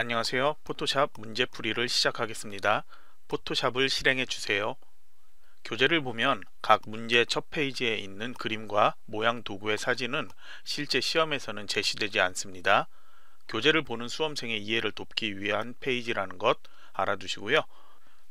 안녕하세요 포토샵 문제풀이를 시작하겠습니다 포토샵을 실행해 주세요 교재를 보면 각 문제 첫 페이지에 있는 그림과 모양 도구의 사진은 실제 시험에서는 제시되지 않습니다 교재를 보는 수험생의 이해를 돕기 위한 페이지라는 것 알아두시고요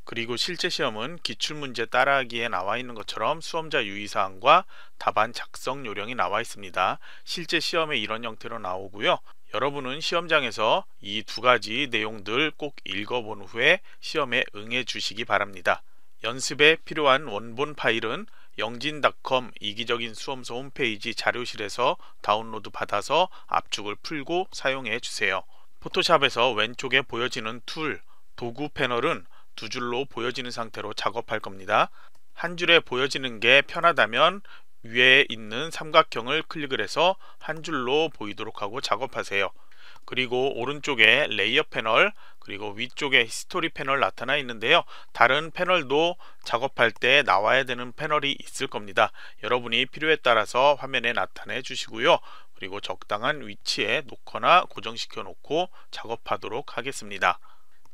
그리고 실제 시험은 기출문제 따라하기에 나와 있는 것처럼 수험자 유의사항과 답안 작성 요령이 나와 있습니다. 실제 시험에 이런 형태로 나오고요. 여러분은 시험장에서 이 두 가지 내용들 꼭 읽어본 후에 시험에 응해 주시기 바랍니다. 연습에 필요한 원본 파일은 영진닷컴 이기적인 수험소 홈페이지 자료실에서 다운로드 받아서 압축을 풀고 사용해 주세요. 포토샵에서 왼쪽에 보여지는 툴, 도구 패널은 두 줄로 보여지는 상태로 작업할 겁니다. 한 줄에 보여지는 게 편하다면 위에 있는 삼각형을 클릭을 해서 한 줄로 보이도록 하고 작업하세요. 그리고 오른쪽에 레이어 패널 그리고 위쪽에 히스토리 패널 나타나 있는데요 다른 패널도 작업할 때 나와야 되는 패널이 있을 겁니다 여러분이 필요에 따라서 화면에 나타내 주시고요 그리고 적당한 위치에 놓거나 고정시켜 놓고 작업하도록 하겠습니다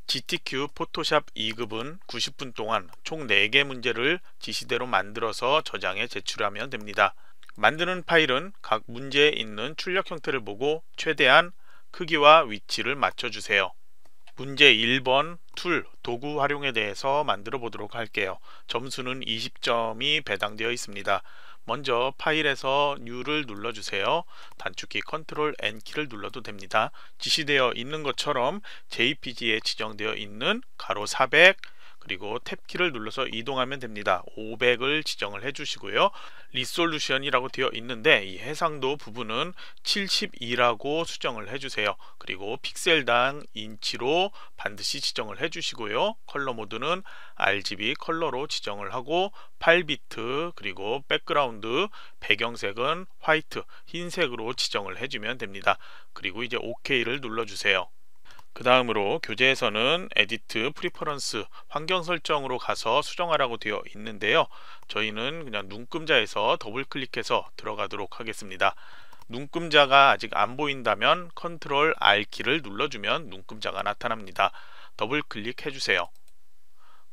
GTQ 포토샵 2급은 90분 동안 총 4개 문제를 지시대로 만들어서 저장해 제출하면 됩니다. 만드는 파일은 각 문제에 있는 출력 형태를 보고 최대한 크기와 위치를 맞춰주세요. 문제 1번 툴, 도구 활용에 대해서 만들어 보도록 할게요. 점수는 20점이 배당되어 있습니다. 먼저 파일에서 New를 눌러주세요. 단축키 Ctrl N키를 눌러도 됩니다. 지시되어 있는 것처럼 JPG에 지정되어 있는 가로 400 그리고 탭키를 눌러서 이동하면 됩니다. 500을 지정을 해주시고요. 리솔루션이라고 되어 있는데 이 해상도 부분은 72라고 수정을 해주세요. 그리고 픽셀당 인치로 반드시 지정을 해주시고요. 컬러 모드는 RGB 컬러로 지정을 하고 8비트 그리고 백그라운드 배경색은 화이트 흰색으로 지정을 해주면 됩니다. 그리고 이제 OK를 눌러주세요. 그 다음으로 교재에서는 에디트 프리퍼런스 환경 설정으로 가서 수정하라고 되어 있는데요 저희는 그냥 눈금자에서 더블 클릭해서 들어가도록 하겠습니다 눈금자가 아직 안 보인다면 컨트롤 R 키를 눌러주면 눈금자가 나타납니다 더블 클릭해 주세요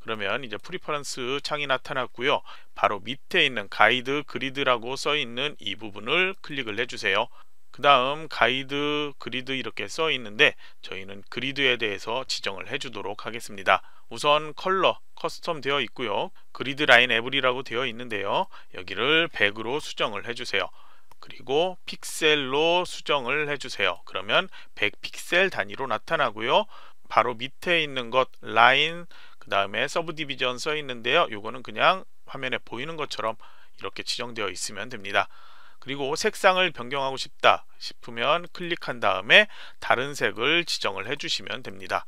그러면 이제 프리퍼런스 창이 나타났고요 바로 밑에 있는 가이드 그리드라고 써 있는 이 부분을 클릭을 해주세요 그 다음 가이드 그리드 이렇게 써 있는데 저희는 그리드에 대해서 지정을 해주도록 하겠습니다 우선 컬러 커스텀 되어 있고요 그리드 라인 에블이라고 되어 있는데요 여기를 100으로 수정을 해주세요 그리고 픽셀로 수정을 해주세요 그러면 100픽셀 단위로 나타나고요 바로 밑에 있는 것 라인 그 다음에 서브 디비전 써 있는데요 요거는 그냥 화면에 보이는 것처럼 이렇게 지정되어 있으면 됩니다 그리고 색상을 변경하고 싶다 싶으면 클릭한 다음에 다른 색을 지정을 해주시면 됩니다.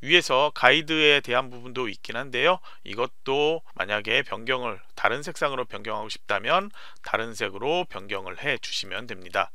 위에서 가이드에 대한 부분도 있긴 한데요. 이것도 만약에 변경을 다른 색상으로 변경하고 싶다면 다른 색으로 변경을 해 주시면 됩니다.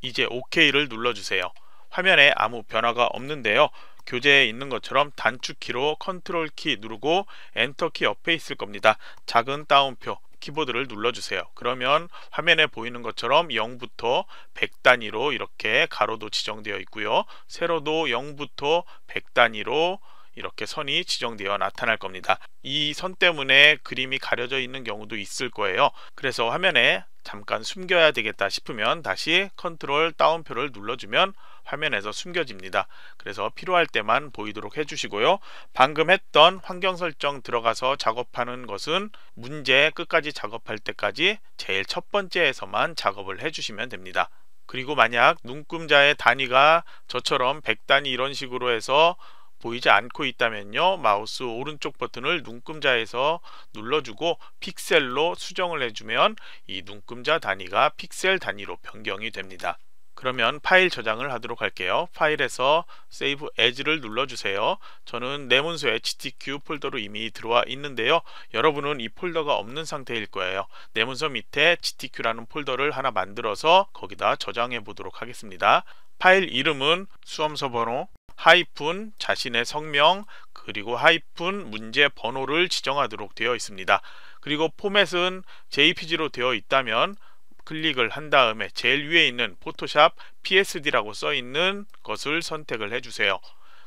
이제 OK를 눌러주세요. 화면에 아무 변화가 없는데요. 교재에 있는 것처럼 단축키로 컨트롤 키 누르고 엔터 키 옆에 있을 겁니다. 작은 따옴표 키보드를 눌러주세요. 그러면 화면에 보이는 것처럼 0부터 100 단위로 이렇게 가로도 지정되어 있고요. 세로도 0부터 100 단위로 이렇게 선이 지정되어 나타날 겁니다. 이 선 때문에 그림이 가려져 있는 경우도 있을 거예요. 그래서 화면에 잠깐 숨겨야 되겠다 싶으면 다시 컨트롤 다운표를 눌러주면 화면에서 숨겨집니다. 그래서 필요할 때만 보이도록 해주시고요. 방금 했던 환경 설정 들어가서 작업하는 것은 문제 끝까지 작업할 때까지 제일 첫 번째에서만 작업을 해주시면 됩니다. 그리고 만약 눈금자의 단위가 저처럼 100단위 이런 식으로 해서 보이지 않고 있다면요 마우스 오른쪽 버튼을 눈금자에서 눌러주고 픽셀로 수정을 해주면 이 눈금자 단위가 픽셀 단위로 변경이 됩니다. 그러면 파일 저장을 하도록 할게요. 파일에서 Save As를 눌러주세요. 저는 내 문서에 GTQ 폴더로 이미 들어와 있는데요. 여러분은 이 폴더가 없는 상태일 거예요. 내 문서 밑에 GTQ라는 폴더를 하나 만들어서 거기다 저장해 보도록 하겠습니다. 파일 이름은 수험서 번호 하이픈 자신의 성명 그리고 하이픈 문제 번호를 지정하도록 되어 있습니다. 그리고 포맷은 JPG로 되어 있다면 클릭을 한 다음에 제일 위에 있는 포토샵 PSD라고 써 있는 것을 선택을 해주세요.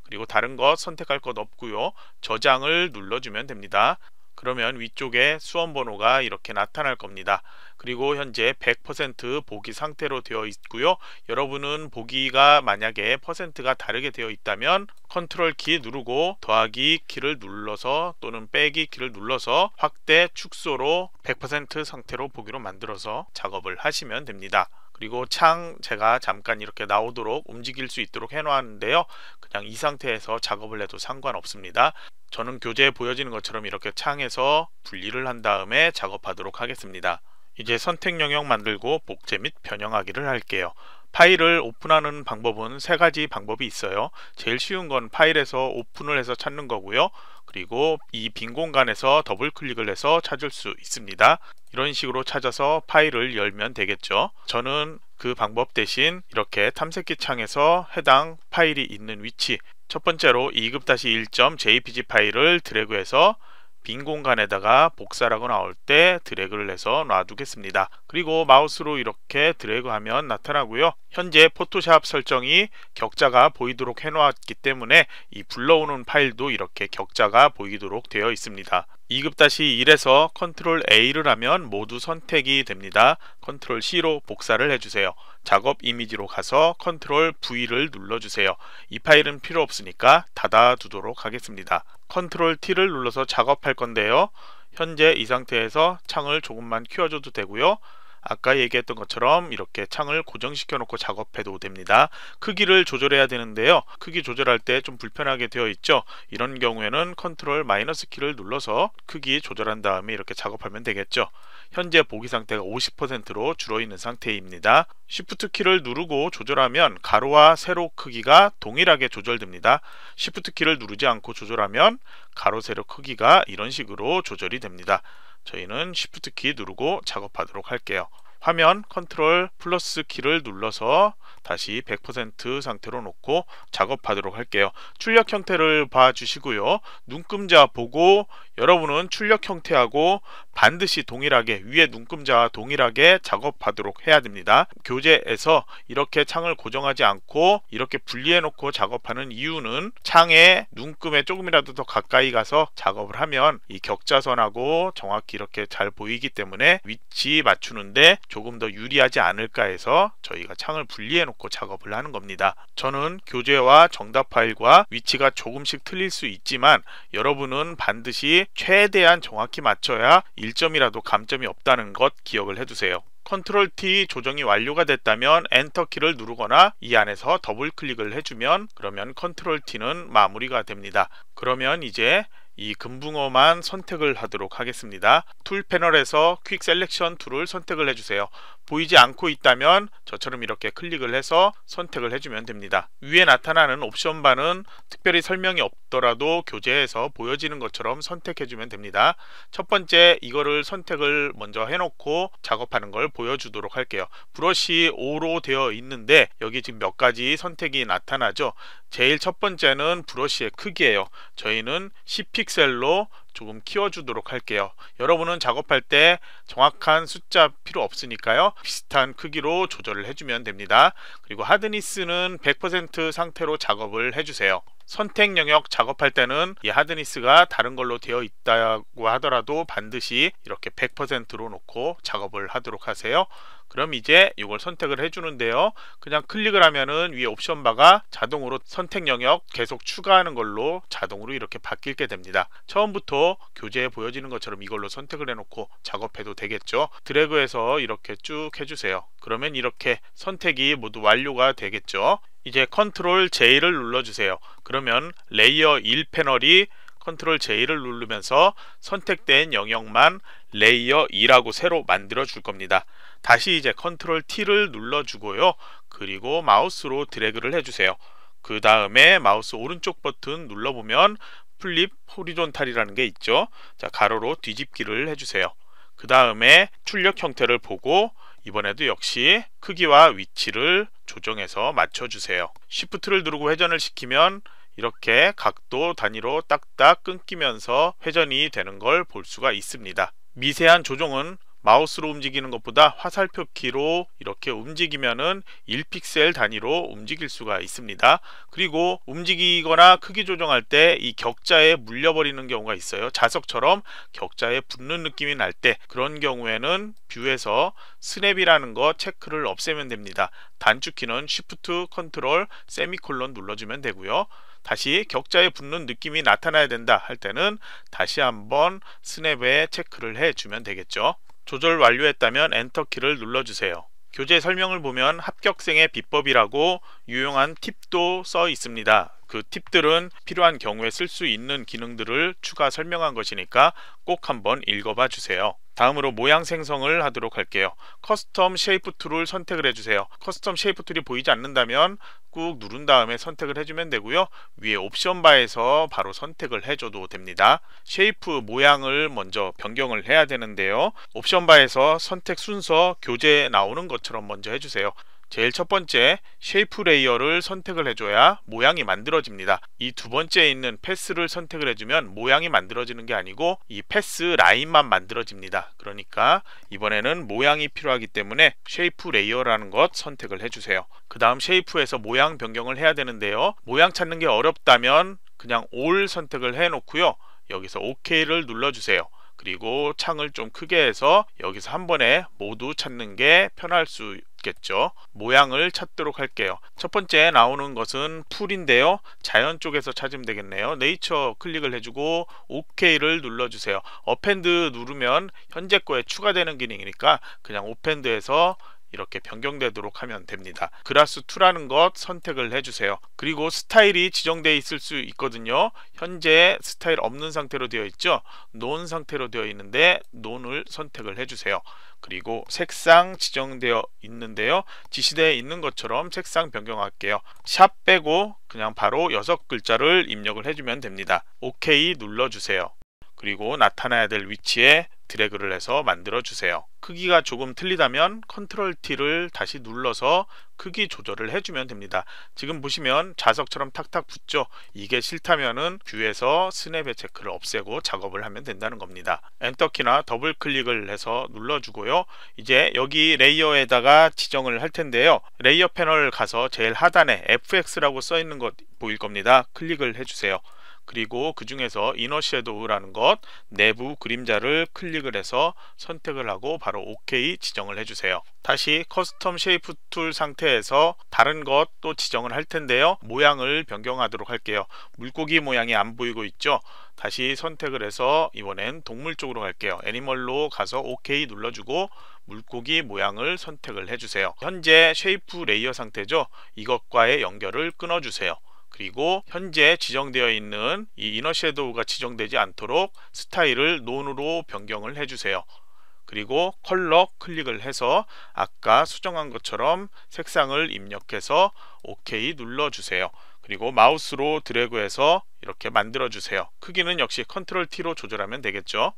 그리고 다른 것 선택할 것 없고요. 저장을 눌러주면 됩니다. 그러면 위쪽에 수험 번호가 이렇게 나타날 겁니다. 그리고 현재 100% 보기 상태로 되어 있고요. 여러분은 보기가 만약에 퍼센트가 다르게 되어 있다면 컨트롤 키 누르고 더하기 키를 눌러서 또는 빼기 키를 눌러서 확대 축소로 100% 상태로 보기로 만들어서 작업을 하시면 됩니다. 그리고 창 제가 잠깐 이렇게 나오도록 움직일 수 있도록 해놓았는데요. 그냥 이 상태에서 작업을 해도 상관없습니다. 저는 교재에 보여지는 것처럼 이렇게 창에서 분리를 한 다음에 작업하도록 하겠습니다. 이제 선택 영역 만들고 복제 및 변형하기를 할게요. 파일을 오픈하는 방법은 세 가지 방법이 있어요. 제일 쉬운 건 파일에서 오픈을 해서 찾는 거고요. 그리고 이 빈 공간에서 더블 클릭을 해서 찾을 수 있습니다. 이런 식으로 찾아서 파일을 열면 되겠죠. 저는 그 방법 대신 이렇게 탐색기 창에서 해당 파일이 있는 위치 첫 번째로 2급-1.jpg 파일을 드래그해서 빈 공간에다가 복사라고 나올 때 드래그를 해서 놔두겠습니다. 그리고 마우스로 이렇게 드래그하면 나타나고요. 현재 포토샵 설정이 격자가 보이도록 해놓았기 때문에 이 불러오는 파일도 이렇게 격자가 보이도록 되어 있습니다. 2급-1에서 컨트롤 A를 하면 모두 선택이 됩니다. 컨트롤 C로 복사를 해주세요. 작업 이미지로 가서 컨트롤 V를 눌러주세요. 이 파일은 필요 없으니까 닫아두도록 하겠습니다. 컨트롤 T를 눌러서 작업할 건데요. 현재 이 상태에서 창을 조금만 키워줘도 되고요. 아까 얘기했던 것처럼 이렇게 창을 고정시켜 놓고 작업해도 됩니다. 크기를 조절해야 되는데요. 크기 조절할 때 좀 불편하게 되어 있죠. 이런 경우에는 컨트롤 마이너스 키를 눌러서 크기 조절한 다음에 이렇게 작업하면 되겠죠. 현재 보기 상태가 50%로 줄어 있는 상태입니다. Shift 키를 누르고 조절하면 가로와 세로 크기가 동일하게 조절됩니다. Shift 키를 누르지 않고 조절하면 가로 세로 크기가 이런 식으로 조절이 됩니다. 저희는 Shift 키 누르고 작업하도록 할게요. 화면 컨트롤 플러스 키를 눌러서 다시 100% 상태로 놓고 작업하도록 할게요. 출력 형태를 봐주시고요. 눈금자 보고 여러분은 출력 형태하고 반드시 동일하게 위에 눈금자와 동일하게 작업하도록 해야 됩니다. 교재에서 이렇게 창을 고정하지 않고 이렇게 분리해 놓고 작업하는 이유는 창에 눈금에 조금이라도 더 가까이 가서 작업을 하면 이 격자선하고 정확히 이렇게 잘 보이기 때문에 위치 맞추는데 조금 더 유리하지 않을까 해서 저희가 창을 분리해 놓고 작업을 하는 겁니다. 저는 교재와 정답 파일과 위치가 조금씩 틀릴 수 있지만 여러분은 반드시 최대한 정확히 맞춰야 1점이라도 감점이 없다는 것 기억을 해두세요. 컨트롤 T 조정이 완료가 됐다면 엔터 키를 누르거나 이 안에서 더블 클릭을 해주면 그러면 컨트롤 T는 마무리가 됩니다. 그러면 이제 이 금붕어만 선택을 하도록 하겠습니다. 툴 패널에서 퀵 셀렉션 툴을 선택을 해주세요. 보이지 않고 있다면 저처럼 이렇게 클릭을 해서 선택을 해주면 됩니다. 위에 나타나는 옵션 바는 특별히 설명이 없더라도 교재에서 보여지는 것처럼 선택해주면 됩니다. 첫 번째 이거를 선택을 먼저 해놓고 작업하는 걸 보여주도록 할게요. 브러쉬 5로 되어 있는데 여기 지금 몇 가지 선택이 나타나죠. 제일 첫 번째는 브러쉬의 크기예요 저희는 10픽셀로 조금 키워주도록 할게요 여러분은 작업할 때 정확한 숫자 필요 없으니까요 비슷한 크기로 조절을 해주면 됩니다 그리고 하드니스는 100% 상태로 작업을 해주세요 선택 영역 작업할 때는 이 하드니스가 다른 걸로 되어 있다고 하더라도 반드시 이렇게 100%로 놓고 작업을 하도록 하세요. 그럼 이제 이걸 선택을 해주는데요. 그냥 클릭을 하면은 위에 옵션 바가 자동으로 선택 영역 계속 추가하는 걸로 자동으로 이렇게 바뀌게 됩니다. 처음부터 교재에 보여지는 것처럼 이걸로 선택을 해놓고 작업해도 되겠죠. 드래그해서 이렇게 쭉 해주세요. 그러면 이렇게 선택이 모두 완료가 되겠죠. 이제 컨트롤 J를 눌러주세요. 그러면 레이어 1 패널이 컨트롤 J를 누르면서 선택된 영역만 레이어 2라고 새로 만들어 줄 겁니다. 다시 이제 컨트롤 T를 눌러주고요. 그리고 마우스로 드래그를 해주세요. 그 다음에 마우스 오른쪽 버튼 눌러보면 플립 호리존탈이라는 게 있죠. 자 가로로 뒤집기를 해주세요. 그 다음에 출력 형태를 보고 이번에도 역시 크기와 위치를 조정해서 맞춰주세요. Shift를 누르고 회전을 시키면 이렇게 각도 단위로 딱딱 끊기면서 회전이 되는 걸 볼 수가 있습니다. 미세한 조정은 마우스로 움직이는 것보다 화살표 키로 이렇게 움직이면은 1픽셀 단위로 움직일 수가 있습니다. 그리고 움직이거나 크기 조정할 때 이 격자에 물려버리는 경우가 있어요. 자석처럼 격자에 붙는 느낌이 날 때 그런 경우에는 뷰에서 스냅이라는 거 체크를 없애면 됩니다. 단축키는 Shift, Ctrl, 세미콜론 눌러주면 되고요. 다시 격자에 붙는 느낌이 나타나야 된다 할 때는 다시 한번 스냅에 체크를 해주면 되겠죠. 조절 완료했다면 엔터키를 눌러주세요. 교재 설명을 보면 합격생의 비법이라고 유용한 팁도 써 있습니다. 그 팁들은 필요한 경우에 쓸 수 있는 기능들을 추가 설명한 것이니까 꼭 한번 읽어봐 주세요. 다음으로 모양 생성을 하도록 할게요. 커스텀 쉐이프 툴을 선택을 해주세요. 커스텀 쉐이프 툴이 보이지 않는다면 꾹 누른 다음에 선택을 해주면 되고요. 위에 옵션 바에서 바로 선택을 해줘도 됩니다. 쉐이프 모양을 먼저 변경을 해야 되는데요. 옵션 바에서 선택 순서 교재 나오는 것처럼 먼저 해주세요. 제일 첫 번째 쉐이프 레이어를 선택을 해줘야 모양이 만들어집니다. 이 두 번째에 있는 패스를 선택을 해주면 모양이 만들어지는 게 아니고 이 패스 라인만 만들어집니다. 그러니까 이번에는 모양이 필요하기 때문에 쉐이프 레이어라는 것 선택을 해주세요. 그 다음 쉐이프에서 모양 변경을 해야 되는데요. 모양 찾는 게 어렵다면 그냥 올 선택을 해놓고요. 여기서 OK를 눌러주세요. 그리고 창을 좀 크게 해서 여기서 한 번에 모두 찾는 게 편할 수 있겠죠. 모양을 찾도록 할게요. 첫 번째 나오는 것은 풀인데요. 자연 쪽에서 찾으면 되겠네요. 네이처 클릭을 해주고 OK를 눌러주세요. 어펜드 누르면 현재 거에 추가되는 기능이니까 그냥 오펜드에서 이렇게 변경되도록 하면 됩니다. 그라스 2라는 것 선택을 해주세요. 그리고 스타일이 지정되어 있을 수 있거든요. 현재 스타일 없는 상태로 되어 있죠. 논 상태로 되어 있는데 논을 선택을 해주세요. 그리고 색상 지정되어 있는데요. 지시되어 있는 것처럼 색상 변경할게요. 샵 빼고 그냥 바로 6글자를 입력을 해주면 됩니다. OK 눌러주세요. 그리고 나타나야 될 위치에 드래그를 해서 만들어 주세요. 크기가 조금 틀리다면 컨트롤 T를 다시 눌러서 크기 조절을 해주면 됩니다. 지금 보시면 자석처럼 탁탁 붙죠. 이게 싫다면은 뷰에서 스냅의 체크를 없애고 작업을 하면 된다는 겁니다. 엔터키나 더블 클릭을 해서 눌러주고요. 이제 여기 레이어에다가 지정을 할 텐데요. 레이어 패널 가서 제일 하단에 FX라고 써 있는 것 보일 겁니다. 클릭을 해주세요. 그리고 그 중에서 이너 섀도우라는 것 내부 그림자를 클릭을 해서 선택을 하고 바로 OK 지정을 해주세요. 다시 커스텀 쉐이프 툴 상태에서 다른 것 또 지정을 할 텐데요. 모양을 변경하도록 할게요. 물고기 모양이 안 보이고 있죠. 다시 선택을 해서 이번엔 동물 쪽으로 갈게요. 애니멀로 가서 OK 눌러주고 물고기 모양을 선택을 해주세요. 현재 쉐이프 레이어 상태죠. 이것과의 연결을 끊어주세요. 그리고 현재 지정되어 있는 이 이너 섀도우가 지정되지 않도록 스타일을 논으로 변경을 해주세요. 그리고 컬러 클릭을 해서 아까 수정한 것처럼 색상을 입력해서 OK 눌러주세요. 그리고 마우스로 드래그해서 이렇게 만들어주세요. 크기는 역시 컨트롤 T로 조절하면 되겠죠.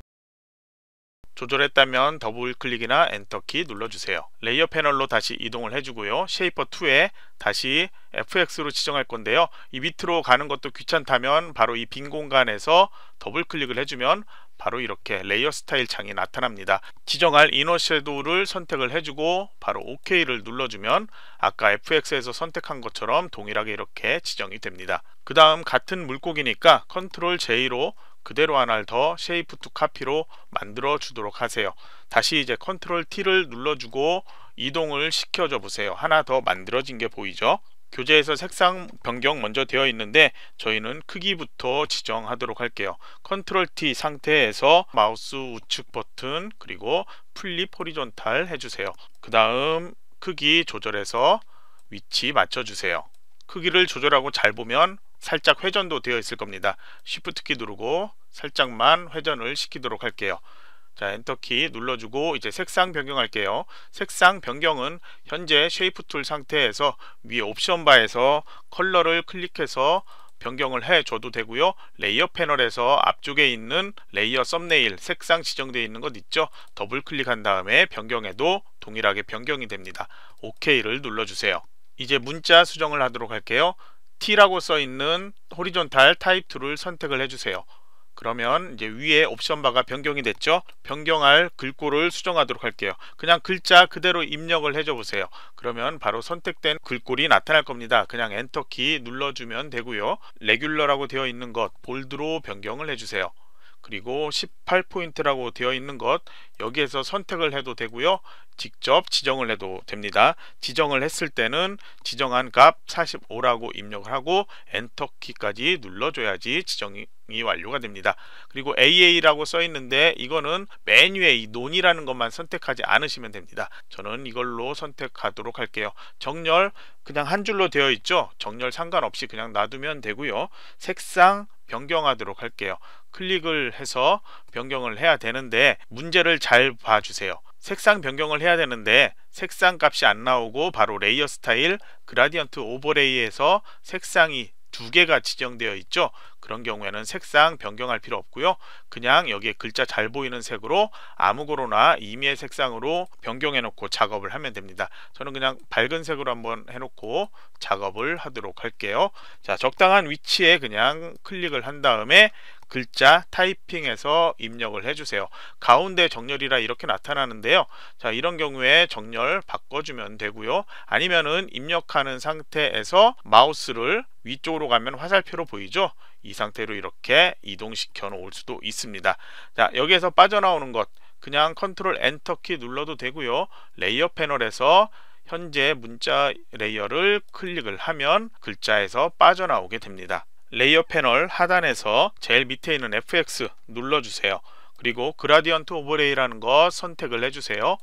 조절했다면 더블 클릭이나 엔터키 눌러주세요. 레이어 패널로 다시 이동을 해주고요. 쉐이퍼 2에 다시 FX로 지정할 건데요. 이 밑으로 가는 것도 귀찮다면 바로 이 빈 공간에서 더블 클릭을 해주면 바로 이렇게 레이어 스타일 창이 나타납니다. 지정할 이너 섀도우를 선택을 해주고 바로 OK를 눌러주면 아까 FX에서 선택한 것처럼 동일하게 이렇게 지정이 됩니다. 그 다음 같은 물고기니까 컨트롤 J로 그대로 하나를 더 shape 쉐이프 투 카피로 만들어 주도록 하세요 다시 이제 컨트롤 T를 눌러주고 이동을 시켜줘 보세요 하나 더 만들어진 게 보이죠 교재에서 색상 변경 먼저 되어 있는데 저희는 크기부터 지정하도록 할게요 컨트롤 T 상태에서 마우스 우측 버튼 그리고 플립 호리존탈 해주세요 그 다음 크기 조절해서 위치 맞춰주세요 크기를 조절하고 잘 보면 살짝 회전도 되어 있을 겁니다. 쉬프트키 누르고 살짝만 회전을 시키도록 할게요. 자 엔터키 눌러주고 이제 색상 변경할게요. 색상 변경은 현재 쉐이프 툴 상태에서 위에 옵션 바에서 컬러를 클릭해서 변경을 해줘도 되고요. 레이어 패널에서 앞쪽에 있는 레이어 썸네일 색상 지정되어 있는 것 있죠. 더블 클릭한 다음에 변경해도 동일하게 변경이 됩니다. OK를 눌러주세요. 이제 문자 수정을 하도록 할게요. T라고 써 있는 호리존탈 타입 2를 선택을 해주세요. 그러면 이제 위에 옵션 바가 변경이 됐죠 변경할 글꼴을 수정하도록 할게요 그냥 글자 그대로 입력을 해줘 보세요 그러면 바로 선택된 글꼴이 나타날 겁니다 그냥 엔터키 눌러주면 되고요 레귤러라고 되어 있는 것 볼드로 변경을 해주세요 그리고 18포인트라고 되어 있는 것 여기에서 선택을 해도 되고요 직접 지정을 해도 됩니다 지정을 했을 때는 지정한 값 45라고 입력을 하고 엔터키까지 눌러줘야지 지정이 완료가 됩니다 그리고 AA라고 써 있는데 이거는 메뉴에 이 논이라는 것만 선택하지 않으시면 됩니다 저는 이걸로 선택하도록 할게요 정렬 그냥 한 줄로 되어 있죠 정렬 상관없이 그냥 놔두면 되고요 색상 변경하도록 할게요 클릭을 해서 변경을 해야 되는데 문제를 잘 봐주세요. 색상 변경을 해야 되는데 색상 값이 안 나오고 바로 레이어 스타일 그라디언트 오버레이에서 색상이 두 개가 지정되어 있죠. 그런 경우에는 색상 변경할 필요 없고요. 그냥 여기에 글자 잘 보이는 색으로 아무거나 임의의 색상으로 변경해 놓고 작업을 하면 됩니다. 저는 그냥 밝은 색으로 한번 해놓고 작업을 하도록 할게요. 자, 적당한 위치에 그냥 클릭을 한 다음에 글자 타이핑에서 입력을 해주세요. 가운데 정렬이라 이렇게 나타나는데요. 자 이런 경우에 정렬 바꿔주면 되고요. 아니면은 입력하는 상태에서 마우스를 위쪽으로 가면 화살표로 보이죠? 이 상태로 이렇게 이동시켜 놓을 수도 있습니다. 자 여기에서 빠져나오는 것 그냥 컨트롤 엔터키 눌러도 되고요. 레이어 패널에서 현재 문자 레이어를 클릭을 하면 글자에서 빠져나오게 됩니다. 레이어 패널 하단에서 제일 밑에 있는 FX 눌러주세요. 그리고 그라디언트 오버레이라는 거 선택을 해주세요.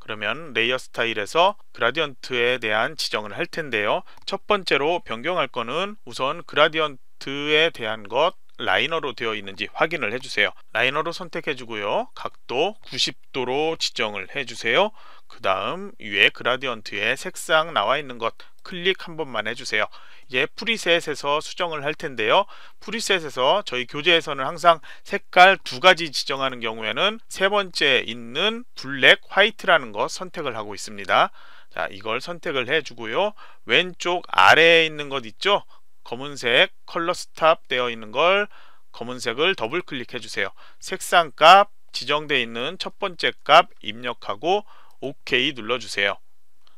그러면 레이어 스타일에서 그라디언트에 대한 지정을 할 텐데요. 첫 번째로 변경할 거는 우선 그라디언트에 대한 것 라이너로 되어 있는지 확인을 해주세요. 라이너로 선택해주고요. 각도 90도로 지정을 해주세요. 그 다음 위에 그라디언트에 색상 나와 있는 것 클릭 한 번만 해주세요. 이제 프리셋에서 수정을 할 텐데요. 프리셋에서 저희 교재에서는 항상 색깔 두 가지 지정하는 경우에는 세 번째 있는 블랙, 화이트라는 것 선택을 하고 있습니다. 자, 이걸 선택을 해주고요. 왼쪽 아래에 있는 것 있죠? 검은색 컬러 스탑 되어 있는 걸 검은색을 더블 클릭해 주세요. 색상 값 지정되어 있는 첫 번째 값 입력하고 OK 눌러주세요.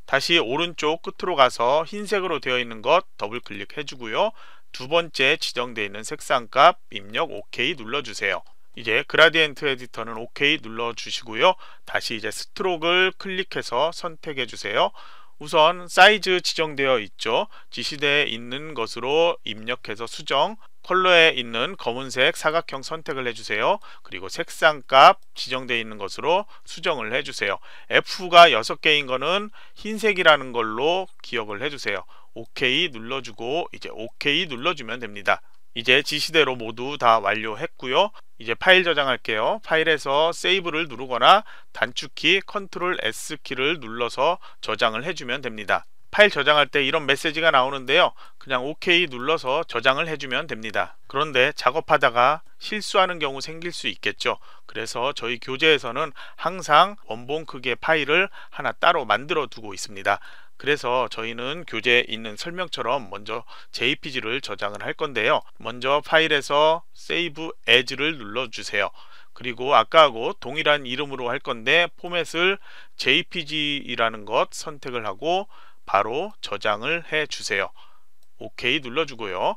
다시 오른쪽 끝으로 가서 흰색으로 되어 있는 것 더블 클릭해 주고요. 두 번째 지정되어 있는 색상 값 입력 OK 눌러주세요. 이제 그라디엔트 에디터는 OK 눌러주시고요. 다시 이제 스트록을 클릭해서 선택해 주세요. 우선 사이즈 지정되어 있죠. 지시대에 있는 것으로 입력해서 수정 컬러에 있는 검은색 사각형 선택을 해주세요. 그리고 색상값 지정되어 있는 것으로 수정을 해주세요. F가 6개인 것은 흰색이라는 걸로 기억을 해주세요. OK 눌러주고 이제 OK 눌러주면 됩니다. 이제 지시대로 모두 다 완료했고요. 이제 파일 저장할게요. 파일에서 세이브를 누르거나 단축키 Ctrl S 키를 눌러서 저장을 해주면 됩니다. 파일 저장할 때 이런 메시지가 나오는데요 그냥 OK 눌러서 저장을 해주면 됩니다 그런데 작업하다가 실수하는 경우 생길 수 있겠죠 그래서 저희 교재에서는 항상 원본 크기의 파일을 하나 따로 만들어 두고 있습니다 그래서 저희는 교재에 있는 설명처럼 먼저 JPG를 저장을 할 건데요 먼저 파일에서 Save As를 눌러주세요 그리고 아까하고 동일한 이름으로 할 건데 포맷을 JPG라는 것 선택을 하고 바로 저장을 해 주세요. OK 눌러주고요.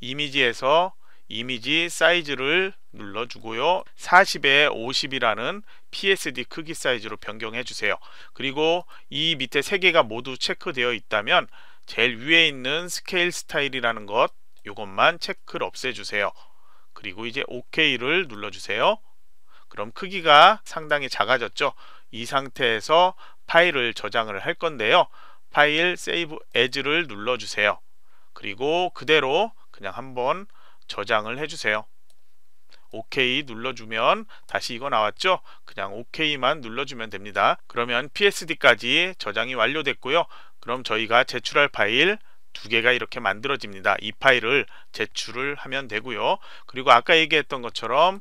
이미지에서 이미지 사이즈를 눌러주고요. 40에 50이라는 PSD 크기 사이즈로 변경해 주세요. 그리고 이 밑에 3 개가 모두 체크되어 있다면 제일 위에 있는 스케일 스타일이라는 것 이것만 체크를 없애주세요. 그리고 이제 OK를 눌러주세요. 그럼 크기가 상당히 작아졌죠. 이 상태에서 파일을 저장을 할 건데요. 파일 세이브 에즈를 눌러주세요. 그리고 그대로 그냥 한번 저장을 해주세요. OK 눌러주면 다시 이거 나왔죠? 그냥 OK만 눌러주면 됩니다. 그러면 PSD까지 저장이 완료됐고요. 그럼 저희가 제출할 파일 두 개가 이렇게 만들어집니다. 이 파일을 제출을 하면 되고요. 그리고 아까 얘기했던 것처럼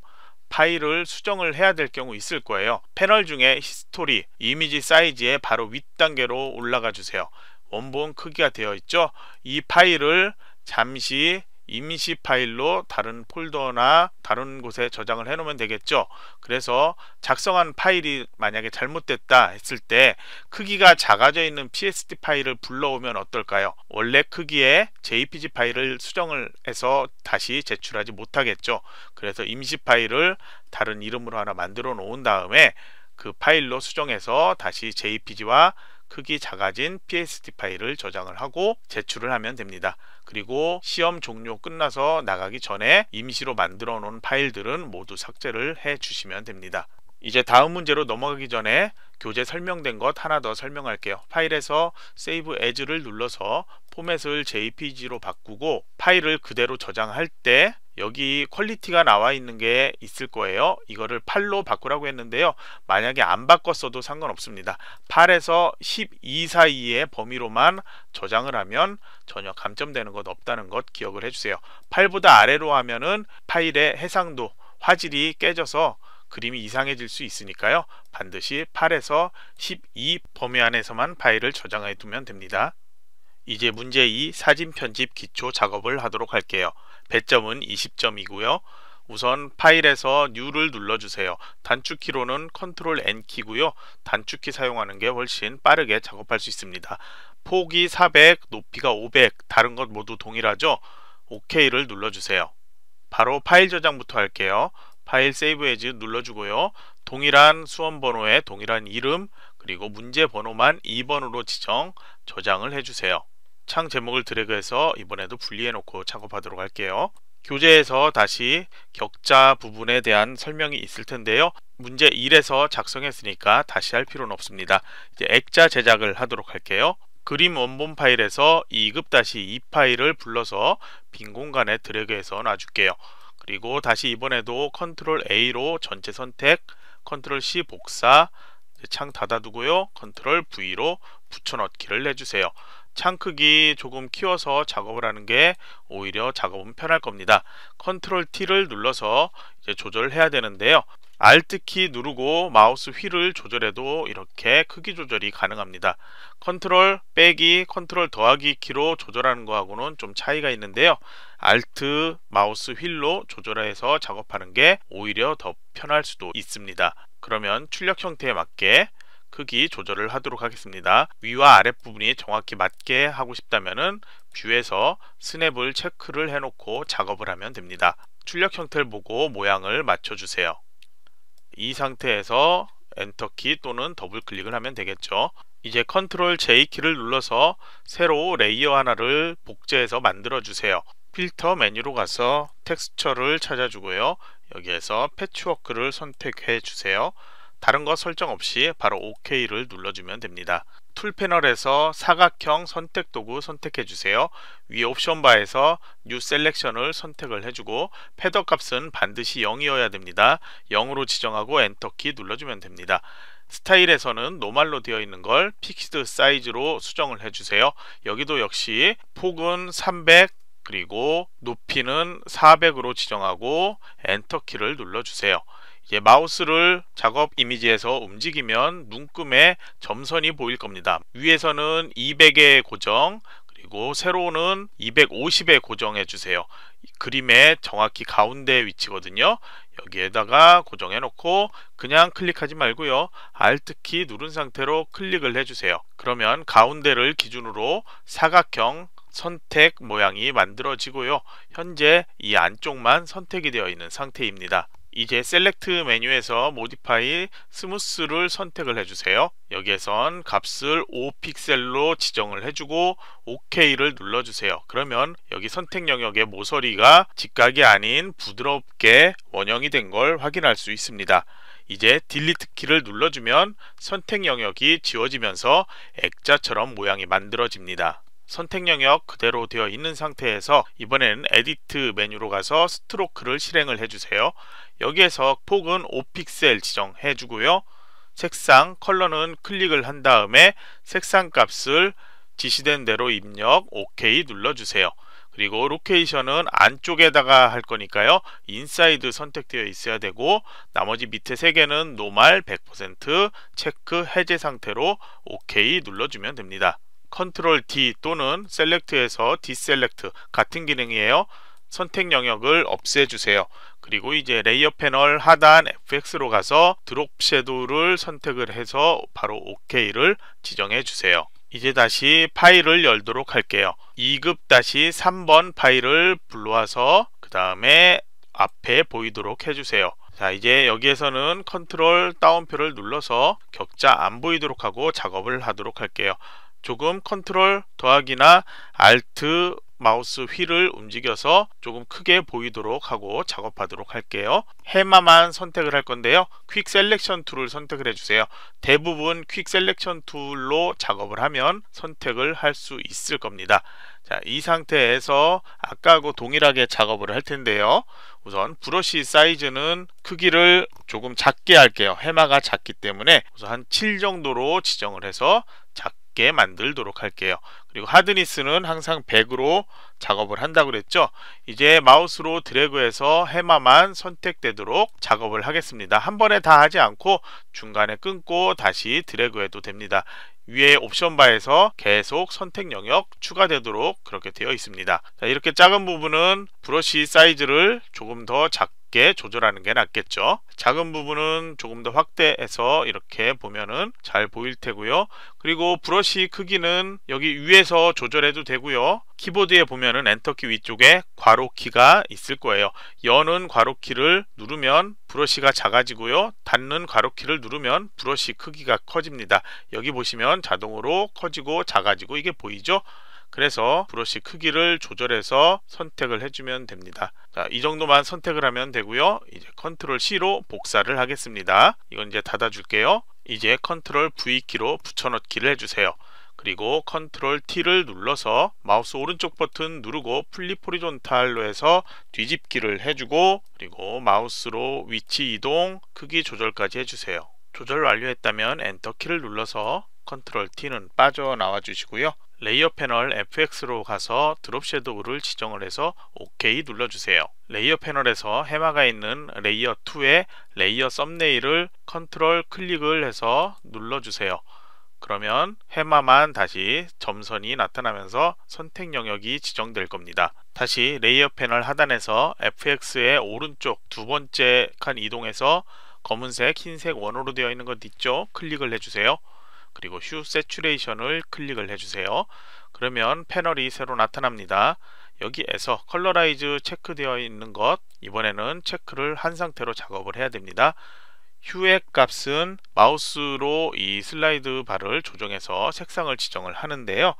파일을 수정을 해야 될 경우 있을 거예요. 패널 중에 히스토리, 이미지 사이즈에 바로 윗단계로 올라가 주세요. 원본 크기가 되어 있죠. 이 파일을 잠시 임시 파일로 다른 폴더나 다른 곳에 저장을 해 놓으면 되겠죠 그래서 작성한 파일이 만약에 잘못됐다 했을 때 크기가 작아져 있는 psd 파일을 불러오면 어떨까요 원래 크기의 jpg 파일을 수정을 해서 다시 제출하지 못하겠죠 그래서 임시 파일을 다른 이름으로 하나 만들어 놓은 다음에 그 파일로 수정해서 다시 jpg와 크기 작아진 PST 파일을 저장을 하고 제출을 하면 됩니다. 그리고 시험 종료 끝나서 나가기 전에 임시로 만들어 놓은 파일들은 모두 삭제를 해 주시면 됩니다. 이제 다음 문제로 넘어가기 전에 교재 설명된 것 하나 더 설명할게요. 파일에서 Save As를 눌러서 포맷을 JPG로 바꾸고 파일을 그대로 저장할 때 여기 퀄리티가 나와 있는 게 있을 거예요. 이거를 8로 바꾸라고 했는데요. 만약에 안 바꿨어도 상관없습니다. 8에서 12 사이의 범위로만 저장을 하면 전혀 감점되는 것 없다는 것 기억을 해주세요. 8보다 아래로 하면은 파일의 해상도, 화질이 깨져서 그림이 이상해질 수 있으니까요. 반드시 8에서 12 범위 안에서만 파일을 저장해 두면 됩니다. 이제 문제 2 사진 편집 기초 작업을 하도록 할게요. 배점은 20점이고요. 우선 파일에서 뉴를 눌러주세요. 단축키로는 컨트롤 l N키고요. 단축키 사용하는 게 훨씬 빠르게 작업할 수 있습니다. 폭이 400, 높이가 500, 다른 것 모두 동일하죠? OK를 눌러주세요. 바로 파일 저장부터 할게요. 파일 세이브 에즈 눌러주고요. 동일한 수험 번호에 동일한 이름 그리고 문제 번호만 2번으로 지정 저장을 해주세요. 창 제목을 드래그해서 이번에도 분리해 놓고 작업하도록 할게요. 교재에서 다시 격자 부분에 대한 설명이 있을 텐데요. 문제 1에서 작성했으니까 다시 할 필요는 없습니다. 이제 액자 제작을 하도록 할게요. 그림 원본 파일에서 2급-2 파일을 불러서 빈 공간에 드래그해서 놔줄게요. 그리고 다시 이번에도 컨트롤 A로 전체 선택, 컨트롤 C 복사, 창 닫아두고요. 컨트롤 V로 붙여넣기를 해주세요. 창 크기 조금 키워서 작업을 하는 게 오히려 작업은 편할 겁니다. 컨트롤 T를 눌러서 이제 조절 해야 되는데요. Alt 키 누르고 마우스 휠을 조절해도 이렇게 크기 조절이 가능합니다. 컨트롤 빼기, 컨트롤 더하기 키로 조절하는 거하고는 좀 차이가 있는데요. Alt 마우스 휠로 조절해서 작업하는 게 오히려 더 편할 수도 있습니다. 그러면 출력 형태에 맞게 크기 조절을 하도록 하겠습니다. 위와 아랫부분이 정확히 맞게 하고 싶다면 뷰에서 스냅을 체크를 해놓고 작업을 하면 됩니다. 출력 형태를 보고 모양을 맞춰주세요. 이 상태에서 엔터키 또는 더블 클릭을 하면 되겠죠. 이제 컨트롤 J 키를 눌러서 새로 레이어 하나를 복제해서 만들어 주세요. 필터 메뉴로 가서 텍스처를 찾아주고요. 여기에서 패치워크를 선택해 주세요. 다른 거 설정 없이 바로 OK를 눌러주면 됩니다. 툴 패널에서 사각형 선택 도구 선택해 주세요. 위 옵션 바에서 뉴 셀렉션을 선택을 해주고 패더 값은 반드시 0이어야 됩니다. 0으로 지정하고 엔터키 눌러주면 됩니다. 스타일에서는 노말로 되어 있는 걸 픽스드 사이즈로 수정을 해주세요. 여기도 역시 폭은 300, 그리고 높이는 400으로 지정하고 엔터키를 눌러주세요. 이제 마우스를 작업 이미지에서 움직이면 눈금에 점선이 보일 겁니다. 위에서는 200에 고정, 그리고 세로는 250에 고정해 주세요. 그림의 정확히 가운데 위치거든요. 여기에다가 고정해 놓고 그냥 클릭하지 말고요. Alt키 누른 상태로 클릭을 해주세요. 그러면 가운데를 기준으로 사각형 선택 모양이 만들어지고요. 현재 이 안쪽만 선택이 되어 있는 상태입니다. 이제 셀렉트 메뉴에서 모디파이 스무스를 선택을 해주세요. 여기에선 값을 5픽셀로 지정을 해주고 OK를 눌러주세요. 그러면 여기 선택 영역의 모서리가 직각이 아닌 부드럽게 원형이 된 걸 확인할 수 있습니다. 이제 딜리트 키를 눌러주면 선택 영역이 지워지면서 액자처럼 모양이 만들어집니다. 선택 영역 그대로 되어 있는 상태에서 이번에는 에디트 메뉴로 가서 스트로크를 실행을 해주세요. 여기에서 폭은 5픽셀 지정해 주고요. 색상, 컬러는 클릭을 한 다음에 색상 값을 지시된 대로 입력, OK 눌러주세요. 그리고 로케이션은 안쪽에다가 할 거니까요. 인사이드 선택되어 있어야 되고 나머지 밑에 3 개는 노말 100% 체크 해제 상태로 OK 눌러주면 됩니다. 컨트롤 D 또는 셀렉트에서 디셀렉트 같은 기능이에요. 선택 영역을 없애주세요. 그리고 이제 레이어 패널 하단 FX로 가서 드롭 섀도우를 선택을 해서 바로 OK를 지정해 주세요. 이제 다시 파일을 열도록 할게요. 2급 다시 3번 파일을 불러와서 그 다음에 앞에 보이도록 해주세요. 자 이제 여기에서는 컨트롤 다운표를 눌러서 격자 안 보이도록 하고 작업을 하도록 할게요. 조금 컨트롤 더하기나 알트 마우스 휠을 움직여서 조금 크게 보이도록 하고 작업하도록 할게요 해마만 선택을 할 건데요 퀵 셀렉션 툴을 선택을 해주세요 대부분 퀵 셀렉션 툴로 작업을 하면 선택을 할 수 있을 겁니다 자, 이 상태에서 아까하고 동일하게 작업을 할 텐데요 우선 브러쉬 사이즈는 크기를 조금 작게 할게요 해마가 작기 때문에 우선 한 7 정도로 지정을 해서 높게 만들도록 할게요. 그리고 하드니스는 항상 100으로 작업을 한다고 그랬죠. 이제 마우스로 드래그해서 해마만 선택되도록 작업을 하겠습니다. 한 번에 다 하지 않고 중간에 끊고 다시 드래그해도 됩니다. 위에 옵션 바에서 계속 선택 영역 추가되도록 그렇게 되어 있습니다. 자, 이렇게 작은 부분은 브러쉬 사이즈를 조금 더 작게 작게 조절하는 게 낫겠죠 작은 부분은 조금 더 확대해서 이렇게 보면은 잘 보일 테고요 그리고 브러쉬 크기는 여기 위에서 조절해도 되고요 키보드에 보면은 엔터키 위쪽에 괄호키가 있을 거예요 여는 괄호키를 누르면 브러쉬가 작아지고요 닫는 괄호키를 누르면 브러쉬 크기가 커집니다 여기 보시면 자동으로 커지고 작아지고 이게 보이죠 그래서 브러쉬 크기를 조절해서 선택을 해주면 됩니다. 자, 이 정도만 선택을 하면 되고요. 이제 컨트롤 C로 복사를 하겠습니다. 이건 이제 닫아줄게요. 이제 컨트롤 V 키로 붙여넣기를 해주세요. 그리고 컨트롤 T를 눌러서 마우스 오른쪽 버튼 누르고 플립 포리존탈로 해서 뒤집기를 해주고 그리고 마우스로 위치 이동, 크기 조절까지 해주세요. 조절 완료했다면 엔터키를 눌러서 컨트롤 T는 빠져나와 주시고요. 레이어 패널 FX로 가서 드롭 섀도우를 지정을 해서 OK 눌러주세요. 레이어 패널에서 해마가 있는 레이어 2의 레이어 썸네일을 컨트롤 클릭을 해서 눌러주세요. 그러면 해마만 다시 점선이 나타나면서 선택 영역이 지정될 겁니다. 다시 레이어 패널 하단에서 FX의 오른쪽 두 번째 칸 이동해서 검은색, 흰색 원으로 되어 있는 것 있죠? 클릭을 해주세요. 그리고 휴 세츄레이션을 클릭을 해주세요. 그러면 패널이 새로 나타납니다. 여기에서 컬러라이즈 체크되어 있는 것 이번에는 체크를 한 상태로 작업을 해야 됩니다. 휴의 값은 마우스로 이 슬라이드 바를 조정해서 색상을 지정을 하는데요.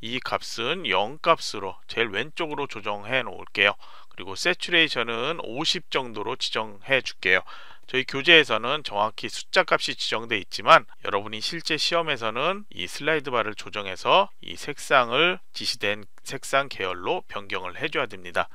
이 값은 0 값으로 제일 왼쪽으로 조정해 놓을게요. 그리고 세츄레이션은 50 정도로 지정해 줄게요. 저희 교재에서는 정확히 숫자 값이 지정돼 있지만 여러분이 실제 시험에서는 이 슬라이드 바를 조정해서 이 색상을 지시된 색상 계열로 변경을 해줘야 됩니다.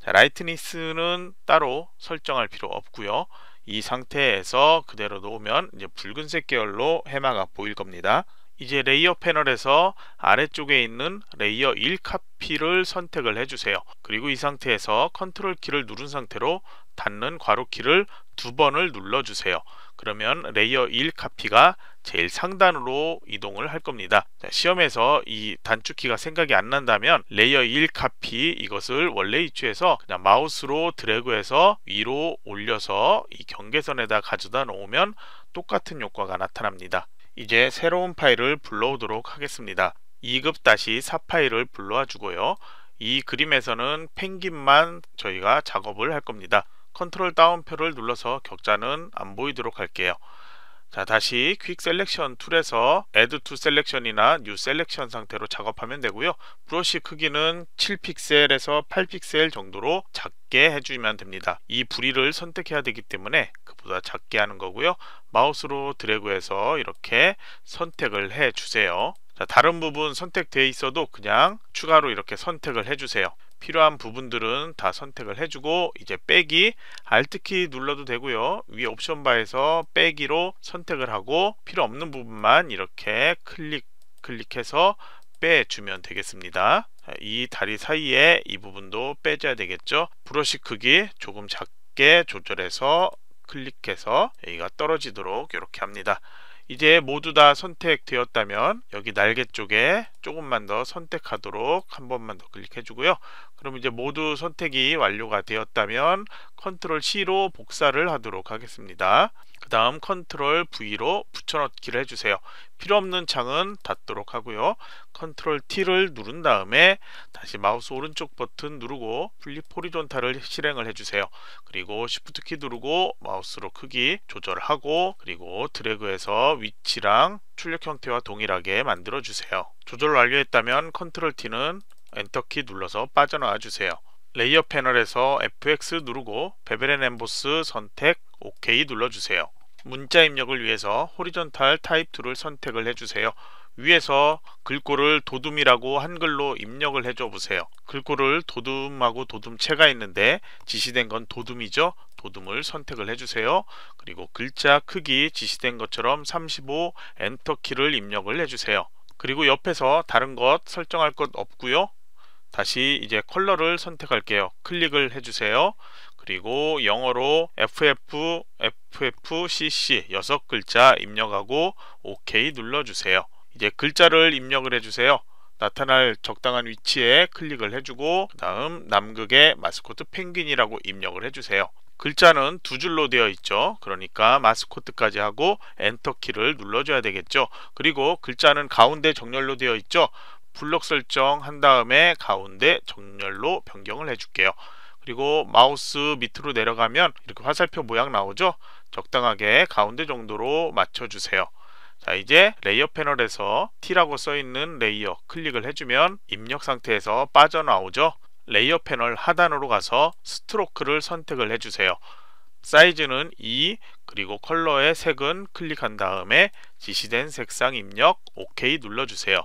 자, 라이트니스는 따로 설정할 필요 없고요. 이 상태에서 그대로 놓으면 이제 붉은색 계열로 해마가 보일 겁니다. 이제 레이어 패널에서 아래쪽에 있는 레이어 1 카피를 선택을 해주세요. 그리고 이 상태에서 컨트롤 키를 누른 상태로 닿는 괄호키를 두 번을 눌러주세요. 그러면 레이어 1 카피가 제일 상단으로 이동을 할 겁니다. 시험에서 이 단축키가 생각이 안 난다면 레이어 1 카피 이것을 원래 위치에서 그냥 마우스로 드래그해서 위로 올려서 이 경계선에다 가져다 놓으면 똑같은 효과가 나타납니다. 이제 새로운 파일을 불러오도록 하겠습니다. 2급 다시 4 파일을 불러와 주고요. 이 그림에서는 펭귄만 저희가 작업을 할 겁니다. 컨트롤 다운표를 눌러서 격자는 안 보이도록 할게요. 자 다시 퀵 셀렉션 툴에서 add to selection이나 new selection 상태로 작업하면 되고요 브러쉬 크기는 7픽셀에서 8픽셀 정도로 작게 해주면 됩니다 이 부리를 선택해야 되기 때문에 그보다 작게 하는 거고요 마우스로 드래그해서 이렇게 선택을 해주세요 자 다른 부분 선택되어 있어도 그냥 추가로 이렇게 선택을 해주세요 필요한 부분들은 다 선택을 해주고 이제 빼기 Alt키 눌러도 되고요. 위 옵션 바에서 빼기로 선택을 하고 필요 없는 부분만 이렇게 클릭 클릭해서 빼주면 되겠습니다. 이 다리 사이에 이 부분도 빼줘야 되겠죠. 브러쉬 크기 조금 작게 조절해서 클릭해서 여기가 떨어지도록 이렇게 합니다. 이제 모두 다 선택되었다면 여기 날개 쪽에 조금만 더 선택하도록 한 번만 더 클릭해 주고요. 그럼 이제 모두 선택이 완료가 되었다면 컨트롤 C로 복사를 하도록 하겠습니다. 그 다음 컨트롤 V로 붙여넣기를 해주세요. 필요없는 창은 닫도록 하고요. 컨트롤 T를 누른 다음에 다시 마우스 오른쪽 버튼 누르고 플립 호리존탈을 실행을 해주세요. 그리고 Shift 키 누르고 마우스로 크기 조절하고 그리고 드래그해서 위치랑 출력 형태와 동일하게 만들어주세요. 조절 완료했다면 컨트롤 T는 엔터키 눌러서 빠져나와 주세요. 레이어 패널에서 FX 누르고 베벨앤 엠보스 선택 OK 눌러주세요. 문자 입력을 위해서 호리전탈 타입 2를 선택을 해주세요. 위에서 글꼴을 도둠이라고 한글로 입력을 해 줘 보세요. 글꼴을 도둠하고 도둠체가 있는데 지시된 건 도둠이죠. 도둠을 선택을 해주세요. 그리고 글자 크기 지시된 것처럼 35 엔터키를 입력을 해주세요. 그리고 옆에서 다른 것 설정할 것 없고요. 다시 이제 컬러를 선택할게요. 클릭을 해주세요. 그리고 영어로 FF FFCC 6글자 입력하고 OK 눌러주세요. 이제 글자를 입력을 해주세요. 나타날 적당한 위치에 클릭을 해주고 다음 남극의 마스코트 펭귄이라고 입력을 해주세요. 글자는 두 줄로 되어 있죠. 그러니까 마스코트까지 하고 엔터키를 눌러줘야 되겠죠. 그리고 글자는 가운데 정렬로 되어 있죠. 블록 설정 한 다음에 가운데 정렬로 변경을 해줄게요. 그리고 마우스 밑으로 내려가면 이렇게 화살표 모양 나오죠 적당하게 가운데 정도로 맞춰주세요 자 이제 레이어 패널에서 T라고 써있는 레이어 클릭을 해주면 입력 상태에서 빠져나오죠 레이어 패널 하단으로 가서 스트로크를 선택을 해주세요 사이즈는 2 e, 그리고 컬러의 색은 클릭한 다음에 지시된 색상 입력 OK 눌러주세요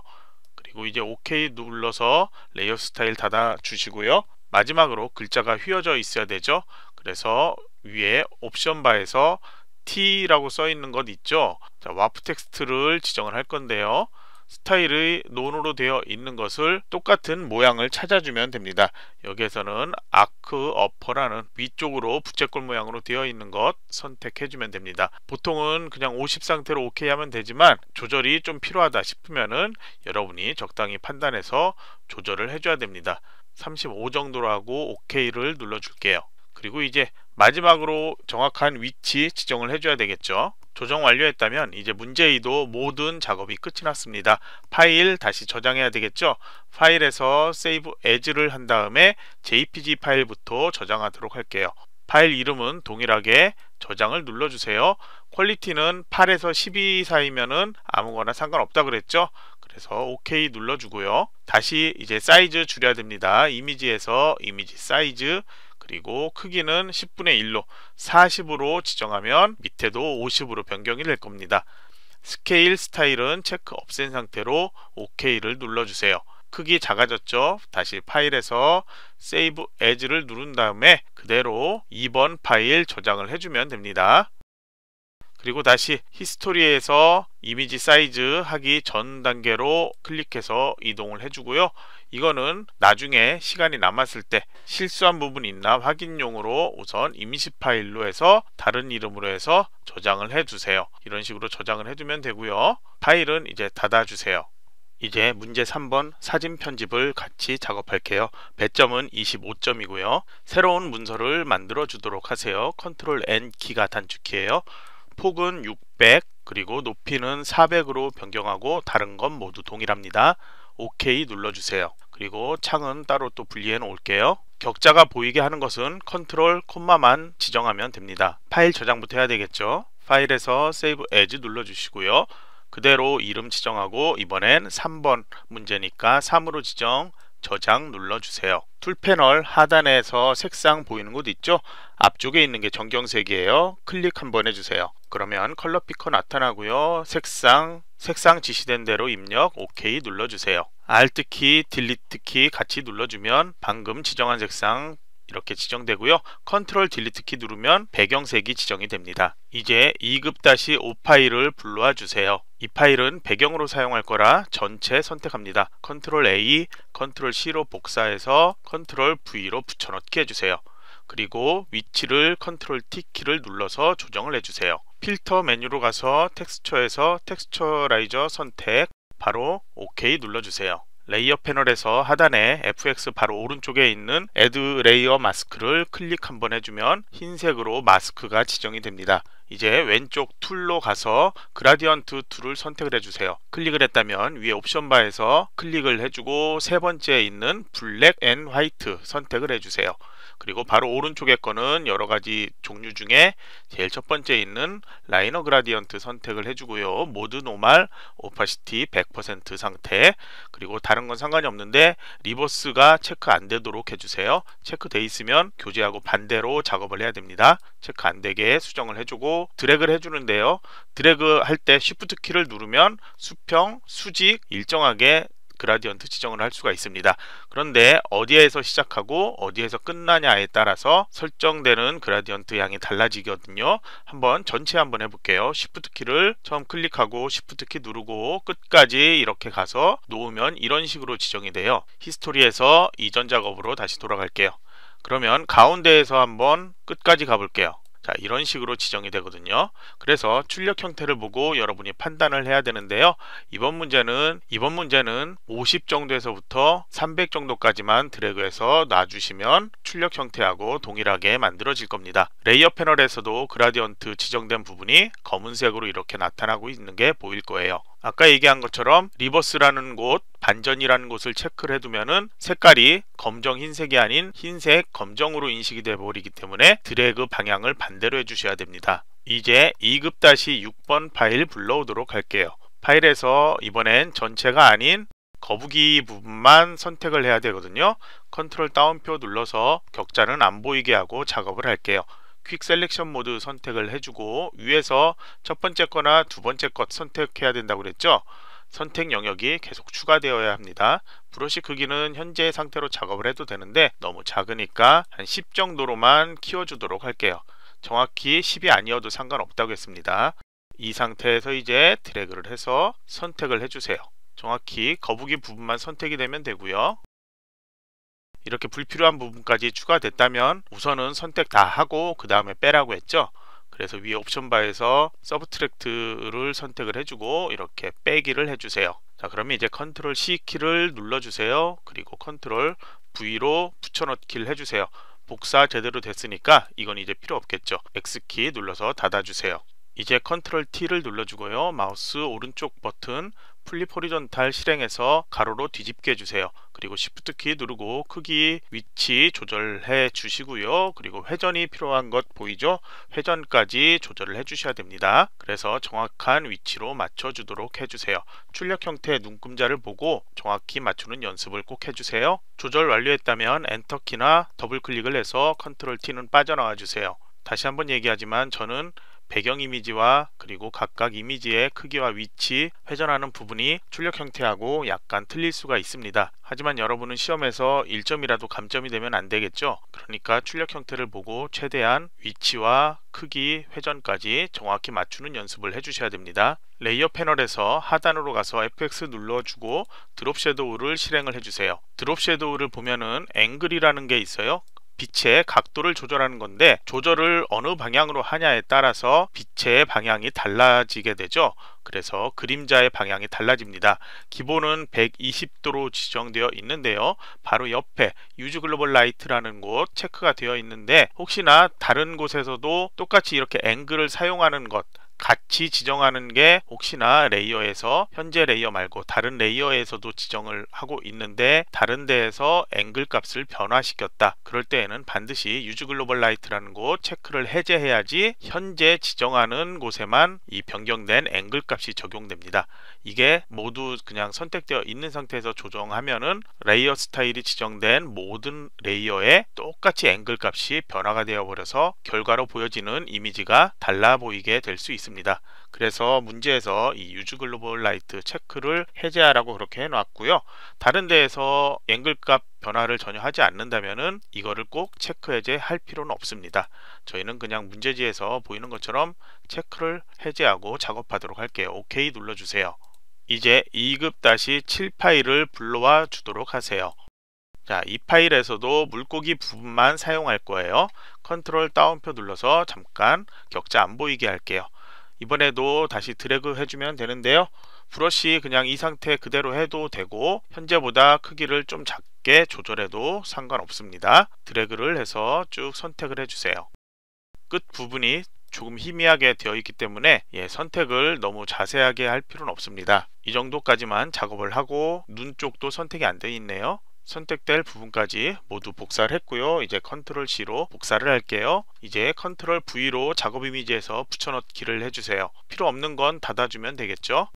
그리고 이제 OK 눌러서 레이어 스타일 닫아 주시고요 마지막으로 글자가 휘어져 있어야 되죠 그래서 위에 옵션 바에서 T라고 써 있는 것 있죠 자, 와프 텍스트를 지정을 할 건데요 스타일의 논으로 되어 있는 것을 똑같은 모양을 찾아주면 됩니다. 여기에서는 아크 어퍼라는 위쪽으로 부채꼴 모양으로 되어 있는 것 선택해주면 됩니다. 보통은 그냥 50 상태로 오케이 하면 되지만 조절이 좀 필요하다 싶으면은 여러분이 적당히 판단해서 조절을 해줘야 됩니다. 35정도라고 OK를 눌러줄게요. 그리고 이제 마지막으로 정확한 위치 지정을 해줘야 되겠죠. 조정 완료했다면 이제 문제이도 모든 작업이 끝이 났습니다. 파일 다시 저장해야 되겠죠. 파일에서 Save As를 한 다음에 JPG 파일부터 저장하도록 할게요. 파일 이름은 동일하게 저장을 눌러주세요. 퀄리티는 8에서 12 사이면은 아무거나 상관없다 그랬죠. 그래서 OK 눌러주고요. 다시 이제 사이즈 줄여야 됩니다. 이미지에서 이미지 사이즈 그리고 크기는 10분의 1로 40으로 지정하면 밑에도 50으로 변경이 될 겁니다. 스케일 스타일은 체크 없앤 상태로 OK를 눌러주세요. 크기 작아졌죠? 다시 파일에서 Save As를 누른 다음에 그대로 2번 파일 저장을 해주면 됩니다. 그리고 다시 히스토리에서 이미지 사이즈 하기 전 단계로 클릭해서 이동을 해주고요. 이거는 나중에 시간이 남았을 때 실수한 부분이 있나 확인용으로 우선 임시 파일로 해서 다른 이름으로 해서 저장을 해주세요. 이런 식으로 저장을 해주면 되고요. 파일은 이제 닫아주세요. 이제 문제 3번 사진 편집을 같이 작업할게요. 배점은 25점이고요. 새로운 문서를 만들어 주도록 하세요. 컨트롤 N 키가 단축키예요. 폭은 600 그리고 높이는 400으로 변경하고 다른 건 모두 동일합니다. OK 눌러주세요. 그리고 창은 따로 또 분리해 놓을게요. 격자가 보이게 하는 것은 컨트롤 콤마만 지정하면 됩니다. 파일 저장부터 해야 되겠죠. 파일에서 Save As 눌러주시고요. 그대로 이름 지정하고 이번엔 3번 문제니까 3으로 지정 저장 눌러주세요. 툴 패널 하단에서 색상 보이는 곳 있죠? 앞쪽에 있는 게 정경색이에요. 클릭 한번 해주세요. 그러면 컬러 피커 나타나고요. 색상, 색상 지시된 대로 입력 OK 눌러주세요. Alt키, Delete키 같이 눌러주면 방금 지정한 색상 이렇게 지정되고요. 컨트롤 딜리트 키 누르면 배경색이 지정이 됩니다. 이제 2급-5 다시 파일을 불러와 주세요. 이 파일은 배경으로 사용할 거라 전체 선택합니다. 컨트롤 A, 컨트롤 C로 복사해서 컨트롤 V로 붙여넣기 해주세요. 그리고 위치를 컨트롤 T 키를 눌러서 조정을 해주세요. 필터 메뉴로 가서 텍스처에서 텍스처라이저 선택, 바로 OK 눌러주세요. 레이어 패널에서 하단에 FX 바로 오른쪽에 있는 Add Layer 마스크를 클릭 한번 해주면 흰색으로 마스크가 지정이 됩니다. 이제 왼쪽 툴로 가서 그라디언트 툴을 선택을 해주세요. 클릭을 했다면 위에 옵션 바에서 클릭을 해주고 세 번째에 있는 블랙 앤 화이트 선택을 해주세요. 그리고 바로 오른쪽에 거는 여러 가지 종류 중에 제일 첫 번째 있는 라이너 그라디언트 선택을 해주고요. 모드 노말, 오파시티 100% 상태, 그리고 다른 건 상관이 없는데 리버스가 체크 안 되도록 해주세요. 체크돼 있으면 교재하고 반대로 작업을 해야 됩니다. 체크 안 되게 수정을 해주고 드래그를 해주는데요. 드래그 할때 Shift 키를 누르면 수평, 수직 일정하게 그라디언트 지정을 할 수가 있습니다. 그런데 어디에서 시작하고 어디에서 끝나냐에 따라서 설정되는 그라디언트 양이 달라지거든요. 한번 전체 한번 해볼게요. s h i f 키를 처음 클릭하고 s h i f 키 누르고 끝까지 이렇게 가서 놓으면 이런 식으로 지정이 돼요. 히스토리에서 이전 작업으로 다시 돌아갈게요. 그러면 가운데에서 한번 끝까지 가볼게요. 자 이런 식으로 지정이 되거든요 그래서 출력 형태를 보고 여러분이 판단을 해야 되는데요 이번 문제는 이번 문제는 50 정도에서부터 300 정도까지만 드래그해서 놔주시면 출력 형태하고 동일하게 만들어질 겁니다 레이어 패널에서도 그라디언트 지정된 부분이 검은색으로 이렇게 나타나고 있는 게 보일 거예요 아까 얘기한 것처럼 리버스라는 곳 반전이라는 곳을 체크를 해두면은 색깔이 검정 흰색이 아닌 흰색 검정으로 인식이 되어버리기 때문에 드래그 방향을 반대로 해주셔야 됩니다. 이제 2급-6번 파일 불러오도록 할게요. 파일에서 이번엔 전체가 아닌 거북이 부분만 선택을 해야 되거든요. 컨트롤 다운표 눌러서 격자는 안 보이게 하고 작업을 할게요. 퀵 셀렉션 모드 선택을 해주고 위에서 첫 번째 거나 두 번째 것 선택해야 된다고 그랬죠 선택 영역이 계속 추가되어야 합니다 브러쉬 크기는 현재 상태로 작업을 해도 되는데 너무 작으니까 한 10 정도로만 키워주도록 할게요 정확히 10이 아니어도 상관없다고 했습니다 이 상태에서 이제 드래그를 해서 선택을 해주세요 정확히 거북이 부분만 선택이 되면 되고요 이렇게 불필요한 부분까지 추가됐다면 우선은 선택 다 하고 그 다음에 빼라고 했죠. 그래서 위에 옵션 바에서 서브트랙트를 선택을 해주고 이렇게 빼기를 해주세요. 자 그러면 이제 컨트롤 C 키를 눌러주세요. 그리고 컨트롤 V로 붙여넣기를 해주세요. 복사 제대로 됐으니까 이건 이제 필요 없겠죠. X키 눌러서 닫아주세요. 이제 컨트롤 T를 눌러주고요. 마우스 오른쪽 버튼 플립 호리전달 실행해서 가로로 뒤집게 해주세요. 그리고 Shift 키 누르고 크기 위치 조절해 주시고요. 그리고 회전이 필요한 것 보이죠? 회전까지 조절을 해 주셔야 됩니다. 그래서 정확한 위치로 맞춰 주도록 해주세요. 출력 형태의 눈금자를 보고 정확히 맞추는 연습을 꼭 해주세요. 조절 완료했다면 엔터키나 더블클릭을 해서 컨트롤 T는 빠져나와 주세요. 다시 한번 얘기하지만 저는 배경 이미지와 그리고 각각 이미지의 크기와 위치, 회전하는 부분이 출력 형태하고 약간 틀릴 수가 있습니다. 하지만 여러분은 시험에서 1점이라도 감점이 되면 안 되겠죠? 그러니까 출력 형태를 보고 최대한 위치와 크기, 회전까지 정확히 맞추는 연습을 해주셔야 됩니다. 레이어 패널에서 하단으로 가서 FX 눌러주고 드롭 섀도우를 실행을 해주세요. 드롭 섀도우를 보면은 앵글이라는 게 있어요. 빛의 각도를 조절하는 건데 조절을 어느 방향으로 하냐에 따라서 빛의 방향이 달라지게 되죠. 그래서 그림자의 방향이 달라집니다. 기본은 120도로 지정되어 있는데요. 바로 옆에 유즈 글로벌 라이트라는 곳 체크가 되어 있는데 혹시나 다른 곳에서도 똑같이 이렇게 앵글을 사용하는 것 같이 지정하는 게 혹시나 레이어에서 현재 레이어 말고 다른 레이어에서도 지정을 하고 있는데 다른 데에서 앵글 값을 변화시켰다. 그럴 때에는 반드시 유즈 글로벌 라이트라는 곳 체크를 해제해야지 현재 지정하는 곳에만 이 변경된 앵글 값이 적용됩니다. 이게 모두 그냥 선택되어 있는 상태에서 조정하면은 레이어 스타일이 지정된 모든 레이어에 똑같이 앵글 값이 변화가 되어 버려서 결과로 보여지는 이미지가 달라 보이게 될 수 있습니다. 있습니다. 그래서 문제에서 이 유즈 글로벌 라이트 체크를 해제하라고 그렇게 해놨고요. 다른 데에서 앵글 값 변화를 전혀 하지 않는다면은 이거를 꼭 체크 해제할 필요는 없습니다. 저희는 그냥 문제지에서 보이는 것처럼 체크를 해제하고 작업하도록 할게요. OK 눌러주세요. 이제 2급 다시 7 파일을 불러와 주도록 하세요. 자, 이 파일에서도 물고기 부분만 사용할 거예요. 컨트롤 다운표 눌러서 잠깐 격자 안 보이게 할게요. 이번에도 다시 드래그 해주면 되는데요. 브러쉬 그냥 이 상태 그대로 해도 되고 현재보다 크기를 좀 작게 조절해도 상관없습니다. 드래그를 해서 쭉 선택을 해주세요. 끝 부분이 조금 희미하게 되어 있기 때문에 예, 선택을 너무 자세하게 할 필요는 없습니다. 이 정도까지만 작업을 하고 눈 쪽도 선택이 안 되어 있네요. 선택될 부분까지 모두 복사를 했고요. 이제 컨트롤 C로 복사를 할게요. 이제 컨트롤 V로 작업 이미지에서 붙여넣기를 해주세요. 필요 없는 건 닫아주면 되겠죠.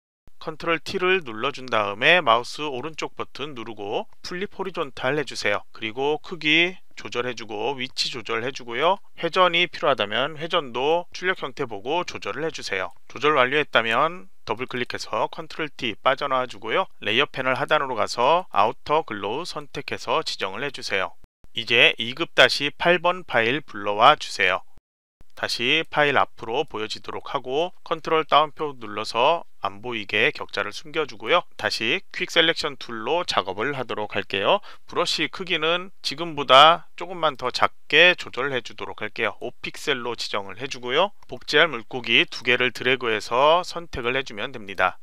컨트롤 T를 눌러준 다음에 마우스 오른쪽 버튼 누르고 플립 호리존탈 해주세요. 그리고 크기 조절해주고 위치 조절해주고요. 회전이 필요하다면 회전도 출력 형태 보고 조절을 해주세요. 조절 완료했다면 더블 클릭해서 컨트롤 T 빠져나와 주고요. 레이어 패널 하단으로 가서 아우터 글로우 선택해서 지정을 해주세요. 이제 2급-8번 파일 불러와 주세요. 다시 파일 앞으로 보여지도록 하고 컨트롤 다운표 눌러서 안 보이게 격자를 숨겨주고요. 다시 퀵 셀렉션 툴로 작업을 하도록 할게요. 브러쉬 크기는 지금보다 조금만 더 작게 조절해 주도록 할게요. 5픽셀로 지정을 해주고요. 복제할 물고기 두 개를 드래그해서 선택을 해주면 됩니다.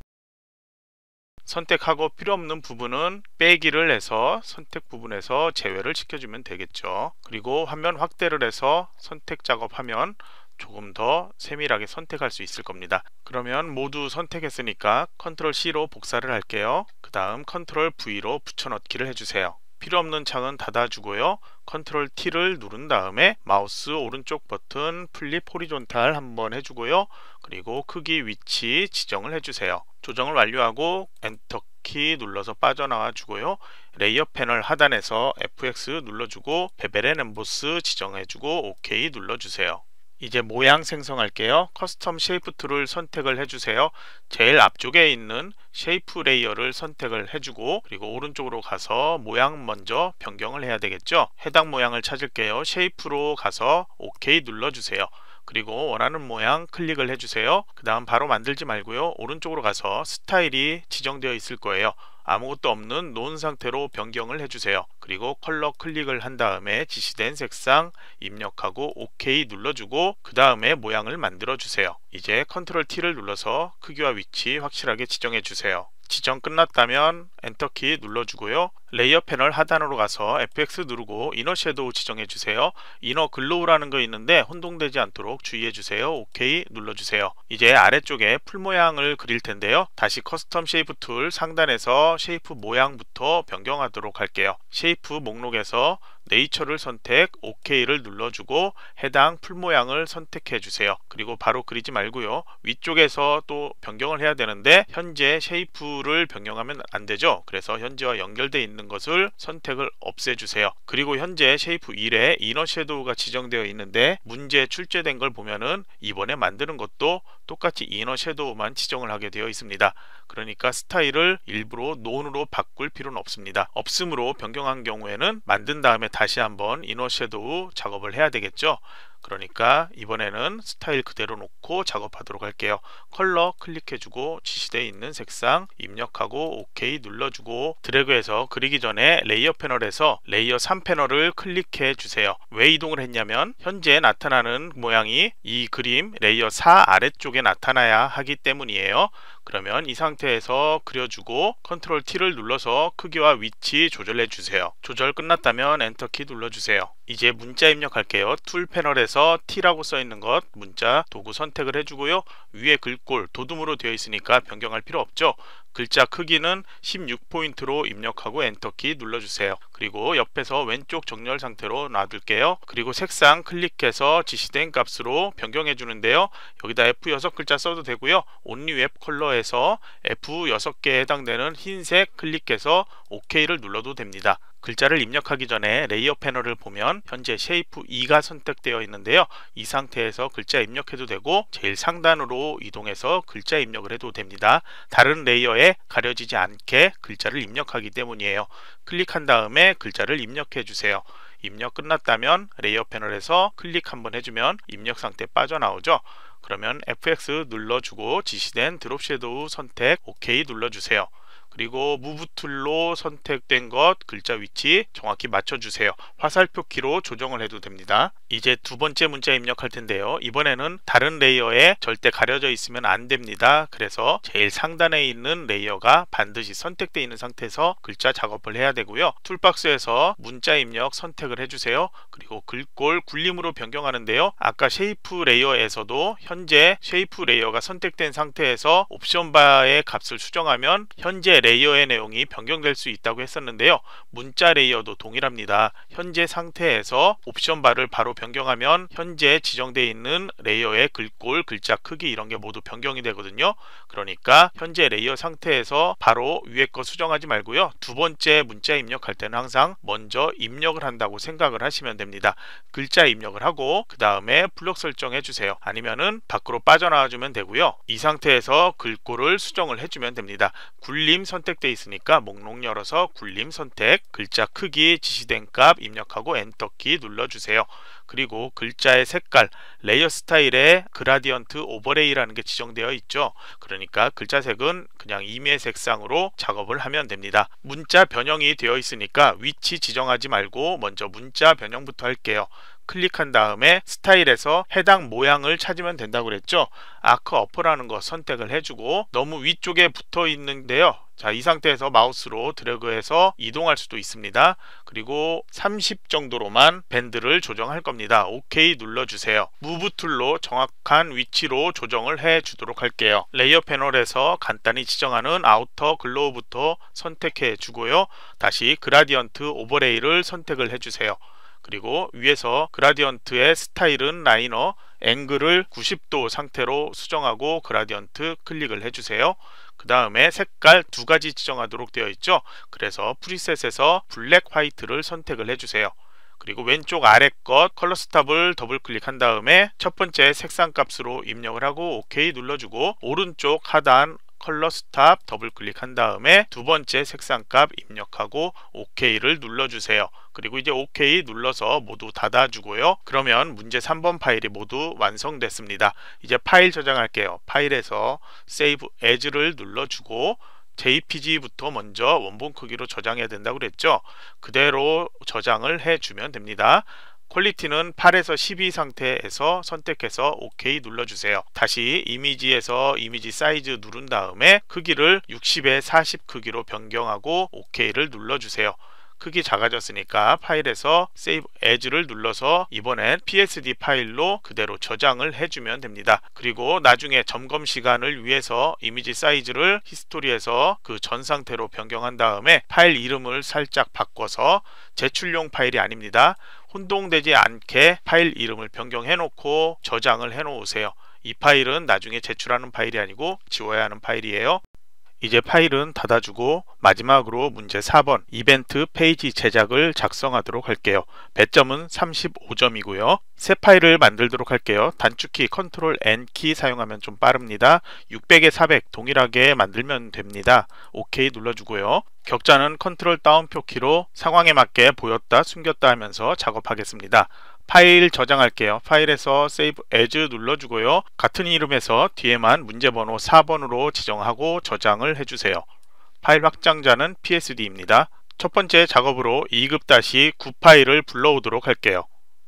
선택하고 필요없는 부분은 빼기를 해서 선택 부분에서 제외를 시켜주면 되겠죠. 그리고 화면 확대를 해서 선택 작업하면 조금 더 세밀하게 선택할 수 있을 겁니다. 그러면 모두 선택했으니까 컨트롤 C로 복사를 할게요. 그 다음 컨트롤 V로 붙여넣기를 해주세요. 필요없는 창은 닫아주고요. 컨트롤 T를 누른 다음에 마우스 오른쪽 버튼 플립 호리존탈 한번 해주고요. 그리고 크기 위치 지정을 해주세요. 조정을 완료하고 엔터키 눌러서 빠져나와 주고요. 레이어 패널 하단에서 FX 눌러주고 베벨의 엠보스 지정해주고 OK 눌러주세요. 이제 모양 생성할게요. 커스텀 쉐이프 툴을 선택을 해주세요. 제일 앞쪽에 있는 쉐이프 레이어를 선택을 해주고 그리고 오른쪽으로 가서 모양 먼저 변경을 해야 되겠죠. 해당 모양을 찾을게요. 쉐이프로 가서 OK 눌러주세요. 그리고 원하는 모양 클릭을 해주세요. 그 다음 바로 만들지 말고요. 오른쪽으로 가서 스타일이 지정되어 있을 거예요. 아무것도 없는 논 상태로 변경을 해주세요. 그리고 컬러 클릭을 한 다음에 지시된 색상 입력하고 OK 눌러주고 그 다음에 모양을 만들어주세요. 이제 컨트롤 T를 눌러서 크기와 위치 확실하게 지정해주세요. 지정 끝났다면 엔터키 눌러주고요. 레이어 패널 하단으로 가서 FX 누르고 이너 섀도우 지정해주세요. 이너 글로우라는 거 있는데 혼동되지 않도록 주의해주세요. OK 눌러주세요. 이제 아래쪽에 풀 모양을 그릴 텐데요. 다시 커스텀 쉐이프 툴 상단에서 쉐이프 모양부터 변경하도록 할게요. 쉐이프 목록에서 네이처를 선택 OK를 눌러주고 해당 풀 모양을 선택해 주세요. 그리고 바로 그리지 말고요. 위쪽에서 또 변경을 해야 되는데 현재 쉐이프를 변경하면 안 되죠. 그래서 현재와 연결되어 있는 것을 선택을 없애주세요. 그리고 현재 쉐이프 1에 이너 섀도우가 지정되어 있는데 문제 출제된 걸 보면은 이번에 만드는 것도 똑같이 이너 섀도우만 지정을 하게 되어 있습니다. 그러니까 스타일을 일부러 논으로 바꿀 필요는 없습니다. 없음으로 변경한 경우에는 만든 다음에 다시 한번 이너 섀도우 작업을 해야 되겠죠. 그러니까 이번에는 스타일 그대로 놓고 작업하도록 할게요. 컬러 클릭해주고 지시되어 있는 색상 입력하고 OK 눌러주고 드래그해서 그리기 전에 레이어 패널에서 레이어 3 패널을 클릭해주세요. 왜 이동을 했냐면 현재 나타나는 모양이 이 그림 레이어 4 아래쪽에 나타나야 하기 때문이에요. 그러면 이 상태에서 그려주고 컨트롤 T를 눌러서 크기와 위치 조절해 주세요. 조절 끝났다면 엔터키 눌러주세요. 이제 문자 입력할게요. 툴 패널에서 T라고 써있는 것 문자 도구 선택을 해주고요. 위에 글꼴 도둠으로 되어 있으니까 변경할 필요 없죠 글자 크기는 16포인트로 입력하고 엔터키 눌러주세요 그리고 옆에서 왼쪽 정렬 상태로 놔둘게요 그리고 색상 클릭해서 지시된 값으로 변경해 주는데요 여기다 F6글자 써도 되고요 온리웹 컬러에서 F6개에 해당되는 흰색 클릭해서 OK를 눌러도 됩니다 글자를 입력하기 전에 레이어 패널을 보면 현재 Shape 2가 선택되어 있는데요. 이 상태에서 글자 입력해도 되고 제일 상단으로 이동해서 글자 입력을 해도 됩니다. 다른 레이어에 가려지지 않게 글자를 입력하기 때문이에요. 클릭한 다음에 글자를 입력해 주세요. 입력 끝났다면 레이어 패널에서 클릭 한번 해주면 입력 상태 빠져나오죠. 그러면 FX 눌러주고 지시된 드롭 섀도우 선택 OK 눌러주세요. 그리고 무브 툴로 선택된 것 글자 위치 정확히 맞춰주세요. 화살표 키로 조정을 해도 됩니다. 이제 두 번째 문자 입력할 텐데요. 이번에는 다른 레이어에 절대 가려져 있으면 안 됩니다. 그래서 제일 상단에 있는 레이어가 반드시 선택되어 있는 상태에서 글자 작업을 해야 되고요. 툴박스에서 문자 입력 선택을 해주세요. 그리고 글꼴 굴림으로 변경하는데요. 아까 쉐이프 레이어에서도 현재 쉐이프 레이어가 선택된 상태에서 옵션 바의 값을 수정하면 현재 레이어의 내용이 변경될 수 있다고 했었는데요. 문자 레이어도 동일합니다. 현재 상태에서 옵션 바를 바로 변경하면 현재 지정되어 있는 레이어의 글꼴, 글자 크기 이런 게 모두 변경이 되거든요. 그러니까 현재 레이어 상태에서 바로 위에 거 수정하지 말고요. 두 번째 문자 입력할 때는 항상 먼저 입력을 한다고 생각을 하시면 됩니다. 글자 입력을 하고 그 다음에 블록 설정해 주세요. 아니면은 밖으로 빠져나와 주면 되고요. 이 상태에서 글꼴을 수정을 해주면 됩니다. 굴림 선택돼 있으니까 목록 열어서 굴림 선택, 글자 크기, 지시된 값 입력하고 엔터키 눌러주세요. 그리고 글자의 색깔, 레이어 스타일에 그라디언트 오버레이라는 게 지정되어 있죠. 그러니까 글자 색은 그냥 임의 색상으로 작업을 하면 됩니다. 문자 변형이 되어 있으니까 위치 지정하지 말고 먼저 문자 변형부터 할게요. 클릭한 다음에 스타일에서 해당 모양을 찾으면 된다고 그랬죠 아크 어퍼라는 거 선택을 해주고 너무 위쪽에 붙어 있는데요 자, 이 상태에서 마우스로 드래그해서 이동할 수도 있습니다. 그리고 30 정도로만 밴드를 조정할 겁니다. OK 눌러주세요. 무브 툴로 정확한 위치로 조정을 해주도록 할게요. 레이어 패널에서 간단히 지정하는 아우터 글로우부터 선택해 주고요. 다시 그라디언트 오버레이를 선택을 해주세요. 그리고 위에서 그라디언트의 스타일은 라이너 앵글을 90도 상태로 수정하고 그라디언트 클릭을 해주세요. 그 다음에 색깔 두 가지 지정하도록 되어 있죠. 그래서 프리셋에서 블랙 화이트를 선택을 해주세요. 그리고 왼쪽 아래 것 컬러 스탑을 더블 클릭한 다음에 첫 번째 색상 값으로 입력을 하고 OK 눌러주고 오른쪽 하단 컬러 스탑 더블 클릭한 다음에 두 번째 색상값 입력하고 OK를 눌러주세요. 그리고 이제 OK 눌러서 모두 닫아주고요. 그러면 문제 3번 파일이 모두 완성됐습니다. 이제 파일 저장할게요. 파일에서 Save As를 눌러주고 JPG부터 먼저 원본 크기로 저장해야 된다고 그랬죠. 그대로 저장을 해주면 됩니다. 퀄리티는 8에서 12 상태에서 선택해서 OK 눌러주세요. 다시 이미지에서 이미지 사이즈 누른 다음에 크기를 60에 40 크기로 변경하고 OK를 눌러주세요. 크기 작아졌으니까 파일에서 Save As를 눌러서 이번엔 PSD 파일로 그대로 저장을 해주면 됩니다. 그리고 나중에 점검 시간을 위해서 이미지 사이즈를 히스토리에서 그 전 상태로 변경한 다음에 파일 이름을 살짝 바꿔서 제출용 파일이 아닙니다. 혼동되지 않게 파일 이름을 변경해 놓고 저장을 해 놓으세요. 이 파일은 나중에 제출하는 파일이 아니고 지워야 하는 파일이에요. 이제 파일은 닫아주고 마지막으로 문제 4번 이벤트 페이지 제작을 작성하도록 할게요. 배점은 35점이고요. 새 파일을 만들도록 할게요. 단축키 컨트롤 N키 사용하면 좀 빠릅니다. 600에 400 동일하게 만들면 됩니다. OK 눌러주고요. 격자는 컨트롤 다운표 키로 상황에 맞게 보였다 숨겼다 하면서 작업하겠습니다. 파일 저장할게요. 파일에서 Save As 눌러주고요. 같은 이름에서 뒤에만 문제번호 4번으로 지정하고 저장을 해주세요. 파일 확장자는 PSD입니다. 첫 번째 작업으로 2급-9 파일을 불러오도록 할게요.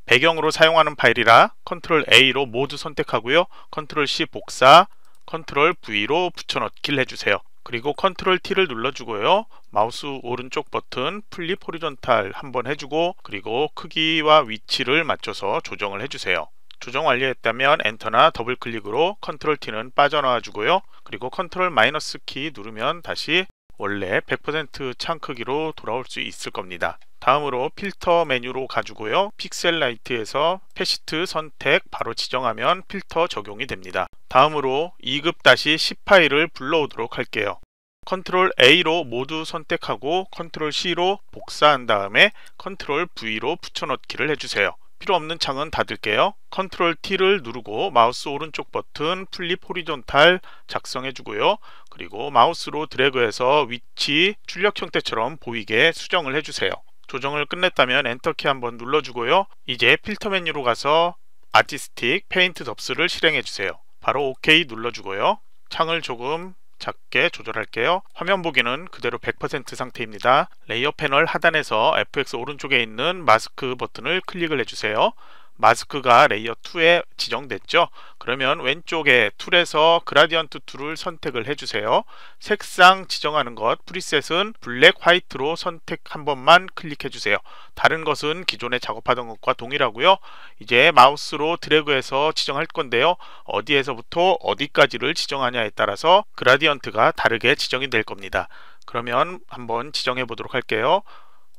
배경으로 사용하는 파일이라 Ctrl A로 모두 선택하고요. Ctrl C 복사, Ctrl V로 붙여넣기를 해주세요. 그리고 컨트롤 T를 눌러주고요. 마우스 오른쪽 버튼 플립 호리전탈 한번 해주고 그리고 크기와 위치를 맞춰서 조정을 해주세요. 조정 완료했다면 엔터나 더블클릭으로 컨트롤 T는 빠져나와 주고요. 그리고 컨트롤 마이너스 키 누르면 다시 원래 100%창 크기로 돌아올 수 있을 겁니다. 다음으로 필터 메뉴로 가지고요. 픽셀 라이트에서 패시트 선택 바로 지정하면 필터 적용이 됩니다. 다음으로 2급 다시 1 0 파일을 불러오도록 할게요. 컨트롤 A로 모두 선택하고 컨트롤 C로 복사한 다음에 컨트롤 V로 붙여넣기를 해주세요. 필요 없는 창은 닫을게요. 컨트롤 T를 누르고 마우스 오른쪽 버튼 플립 호리존탈 작성해 주고요. 그리고 마우스로 드래그해서 위치 출력 형태처럼 보이게 수정을 해주세요. 조정을 끝냈다면 엔터키 한번 눌러주고요. 이제 필터 메뉴로 가서 아티스틱 페인트 덥스를 실행해 주세요. 바로 OK 눌러주고요. 창을 조금 작게 조절할게요. 화면 보기는 그대로 100% 상태입니다. 레이어 패널 하단에서 FX 오른쪽에 있는 마스크 버튼을 클릭을 해주세요. 마스크가 레이어 2에 지정됐죠. 그러면 왼쪽에 툴에서 그라디언트 툴을 선택을 해주세요. 색상 지정하는 것, 프리셋은 블랙, 화이트로 선택 한 번만 클릭해주세요. 다른 것은 기존에 작업하던 것과 동일하고요. 이제 마우스로 드래그해서 지정할 건데요. 어디에서부터 어디까지를 지정하냐에 따라서 그라디언트가 다르게 지정이 될 겁니다. 그러면 한번 지정해 보도록 할게요.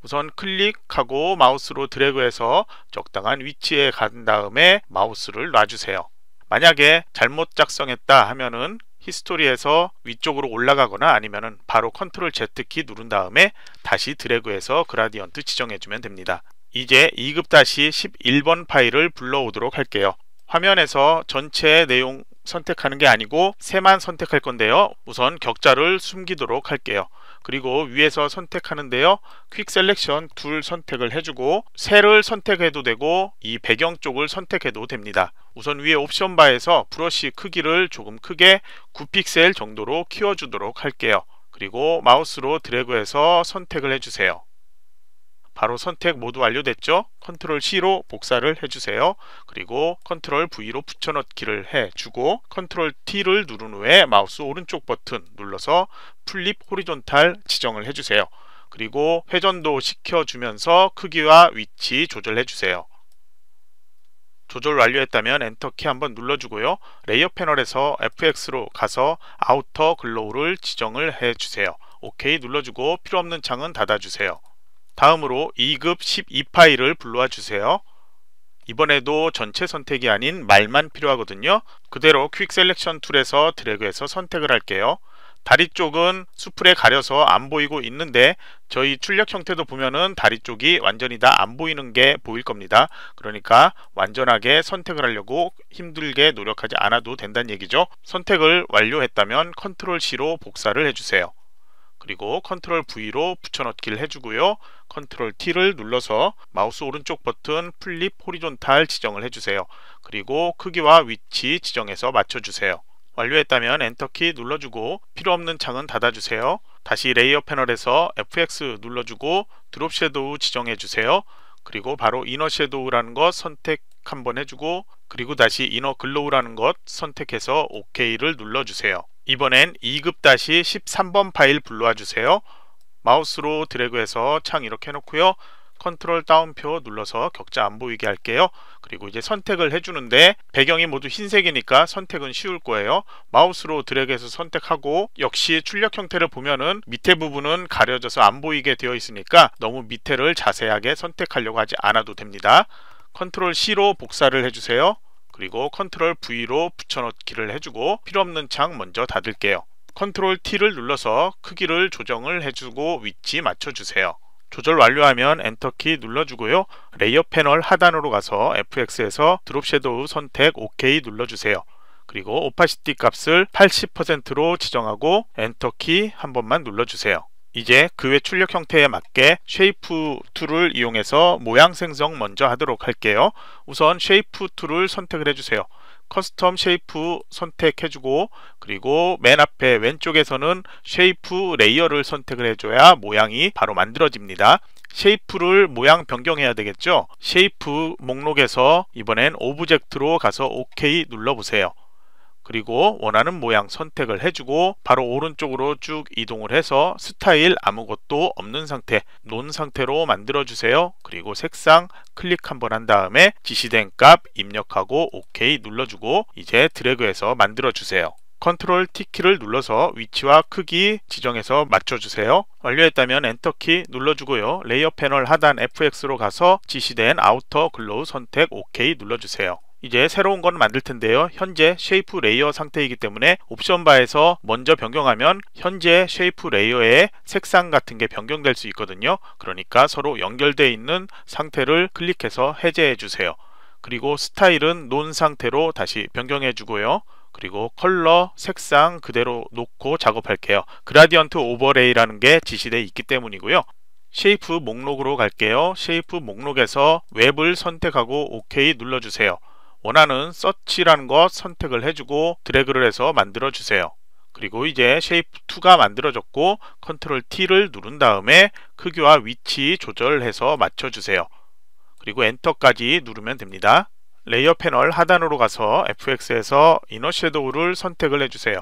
우선 클릭하고 마우스로 드래그해서 적당한 위치에 간 다음에 마우스를 놔주세요. 만약에 잘못 작성했다 하면은 히스토리에서 위쪽으로 올라가거나 아니면은 바로 컨트롤 Z키 누른 다음에 다시 드래그해서 그라디언트 지정해주면 됩니다. 이제 2급-11번 다시 파일을 불러오도록 할게요. 화면에서 전체 내용 선택하는 게 아니고 새만 선택할 건데요. 우선 격자를 숨기도록 할게요. 그리고 위에서 선택하는데요. 퀵 셀렉션 둘 선택을 해주고 셀을 선택해도 되고 이 배경 쪽을 선택해도 됩니다. 우선 위에 옵션 바에서 브러쉬 크기를 조금 크게 9픽셀 정도로 키워주도록 할게요. 그리고 마우스로 드래그해서 선택을 해주세요. 바로 선택 모두 완료됐죠? 컨트롤 C로 복사를 해주세요. 그리고 컨트롤 V로 붙여넣기를 해주고 컨트롤 T를 누른 후에 마우스 오른쪽 버튼 눌러서 플립 호리존탈 지정을 해주세요. 그리고 회전도 시켜주면서 크기와 위치 조절해주세요. 조절 완료했다면 엔터키 한번 눌러주고요. 레이어 패널에서 FX로 가서 아우터 글로우를 지정을 해주세요. OK 눌러주고 필요없는 창은 닫아주세요. 다음으로 2급 12파일을 불러와 주세요. 이번에도 전체 선택이 아닌 말만 필요하거든요. 그대로 퀵 셀렉션 툴에서 드래그해서 선택을 할게요. 다리 쪽은 수풀에 가려서 안 보이고 있는데 저희 출력 형태도 보면은 다리 쪽이 완전히 다 안 보이는 게 보일 겁니다. 그러니까 완전하게 선택을 하려고 힘들게 노력하지 않아도 된다는 얘기죠. 선택을 완료했다면 컨트롤 C로 복사를 해주세요. 그리고 컨트롤 V로 붙여넣기를 해주고요. 컨트롤 T를 눌러서 마우스 오른쪽 버튼 플립 호리존탈 지정을 해주세요. 그리고 크기와 위치 지정해서 맞춰주세요. 완료했다면 엔터키 눌러주고 필요없는 창은 닫아주세요. 다시 레이어 패널에서 FX 눌러주고 드롭 섀도우 지정해주세요. 그리고 바로 이너 섀도우라는 것 선택 한번 해주고 그리고 다시 이너 글로우라는 것 선택해서 OK를 눌러주세요. 이번엔 2급-13번 다시 파일 불러와 주세요. 마우스로 드래그해서 창 이렇게 해놓고요. 컨트롤 다운표 눌러서 격자 안 보이게 할게요. 그리고 이제 선택을 해주는데 배경이 모두 흰색이니까 선택은 쉬울 거예요. 마우스로 드래그해서 선택하고 역시 출력 형태를 보면은 밑에 부분은 가려져서 안 보이게 되어 있으니까 너무 밑에를 자세하게 선택하려고 하지 않아도 됩니다. 컨트롤 C로 복사를 해주세요. 그리고 컨트롤 V로 붙여넣기를 해주고 필요없는 창 먼저 닫을게요. 컨트롤 T를 눌러서 크기를 조정을 해주고 위치 맞춰주세요. 조절 완료하면 엔터키 눌러주고요. 레이어 패널 하단으로 가서 FX에서 드롭 섀도우 선택 OK 눌러주세요. 그리고 오파시티 값을 80%로 지정하고 엔터키 한 번만 눌러주세요. 이제 그 외 출력 형태에 맞게 쉐이프 툴을 이용해서 모양 생성 먼저 하도록 할게요. 우선 쉐이프 툴을 선택을 해주세요. 커스텀 쉐이프 선택해주고 그리고 맨 앞에 왼쪽에서는 쉐이프 레이어를 선택을 해줘야 모양이 바로 만들어집니다. 쉐이프를 모양 변경해야 되겠죠? 쉐이프 목록에서 이번엔 오브젝트로 가서 OK 눌러보세요. 그리고 원하는 모양 선택을 해주고 바로 오른쪽으로 쭉 이동을 해서 스타일 아무것도 없는 상태 논 상태로 만들어 주세요 그리고 색상 클릭 한번 한 다음에 지시된 값 입력하고 OK 눌러주고 이제 드래그해서 만들어 주세요 컨트롤 T키를 눌러서 위치와 크기 지정해서 맞춰주세요. 완료했다면 엔터키 눌러주고요. 레이어 패널 하단 FX로 가서 지시된 아우터 글로우 선택 OK 눌러주세요. 이제 새로운 건 만들 텐데요. 현재 쉐이프 레이어 상태이기 때문에 옵션 바에서 먼저 변경하면 현재 쉐이프 레이어의 색상 같은 게 변경될 수 있거든요. 그러니까 서로 연결되어 있는 상태를 클릭해서 해제해 주세요. 그리고 스타일은 논 상태로 다시 변경해 주고요. 그리고 컬러, 색상 그대로 놓고 작업할게요. 그라디언트 오버레이라는 게지시되어 있기 때문이고요. 쉐이프 목록으로 갈게요. 쉐이프 목록에서 웹을 선택하고 OK 눌러주세요. 원하는 서치라는 거 선택을 해주고 드래그를 해서 만들어주세요. 그리고 이제 s h a p e 2가 만들어졌고 c t r l T를 누른 다음에 크기와 위치 조절해서 맞춰주세요. 그리고 엔터까지 누르면 됩니다. 레이어 패널 하단으로 가서 FX에서 이너 섀도우를 선택을 해주세요.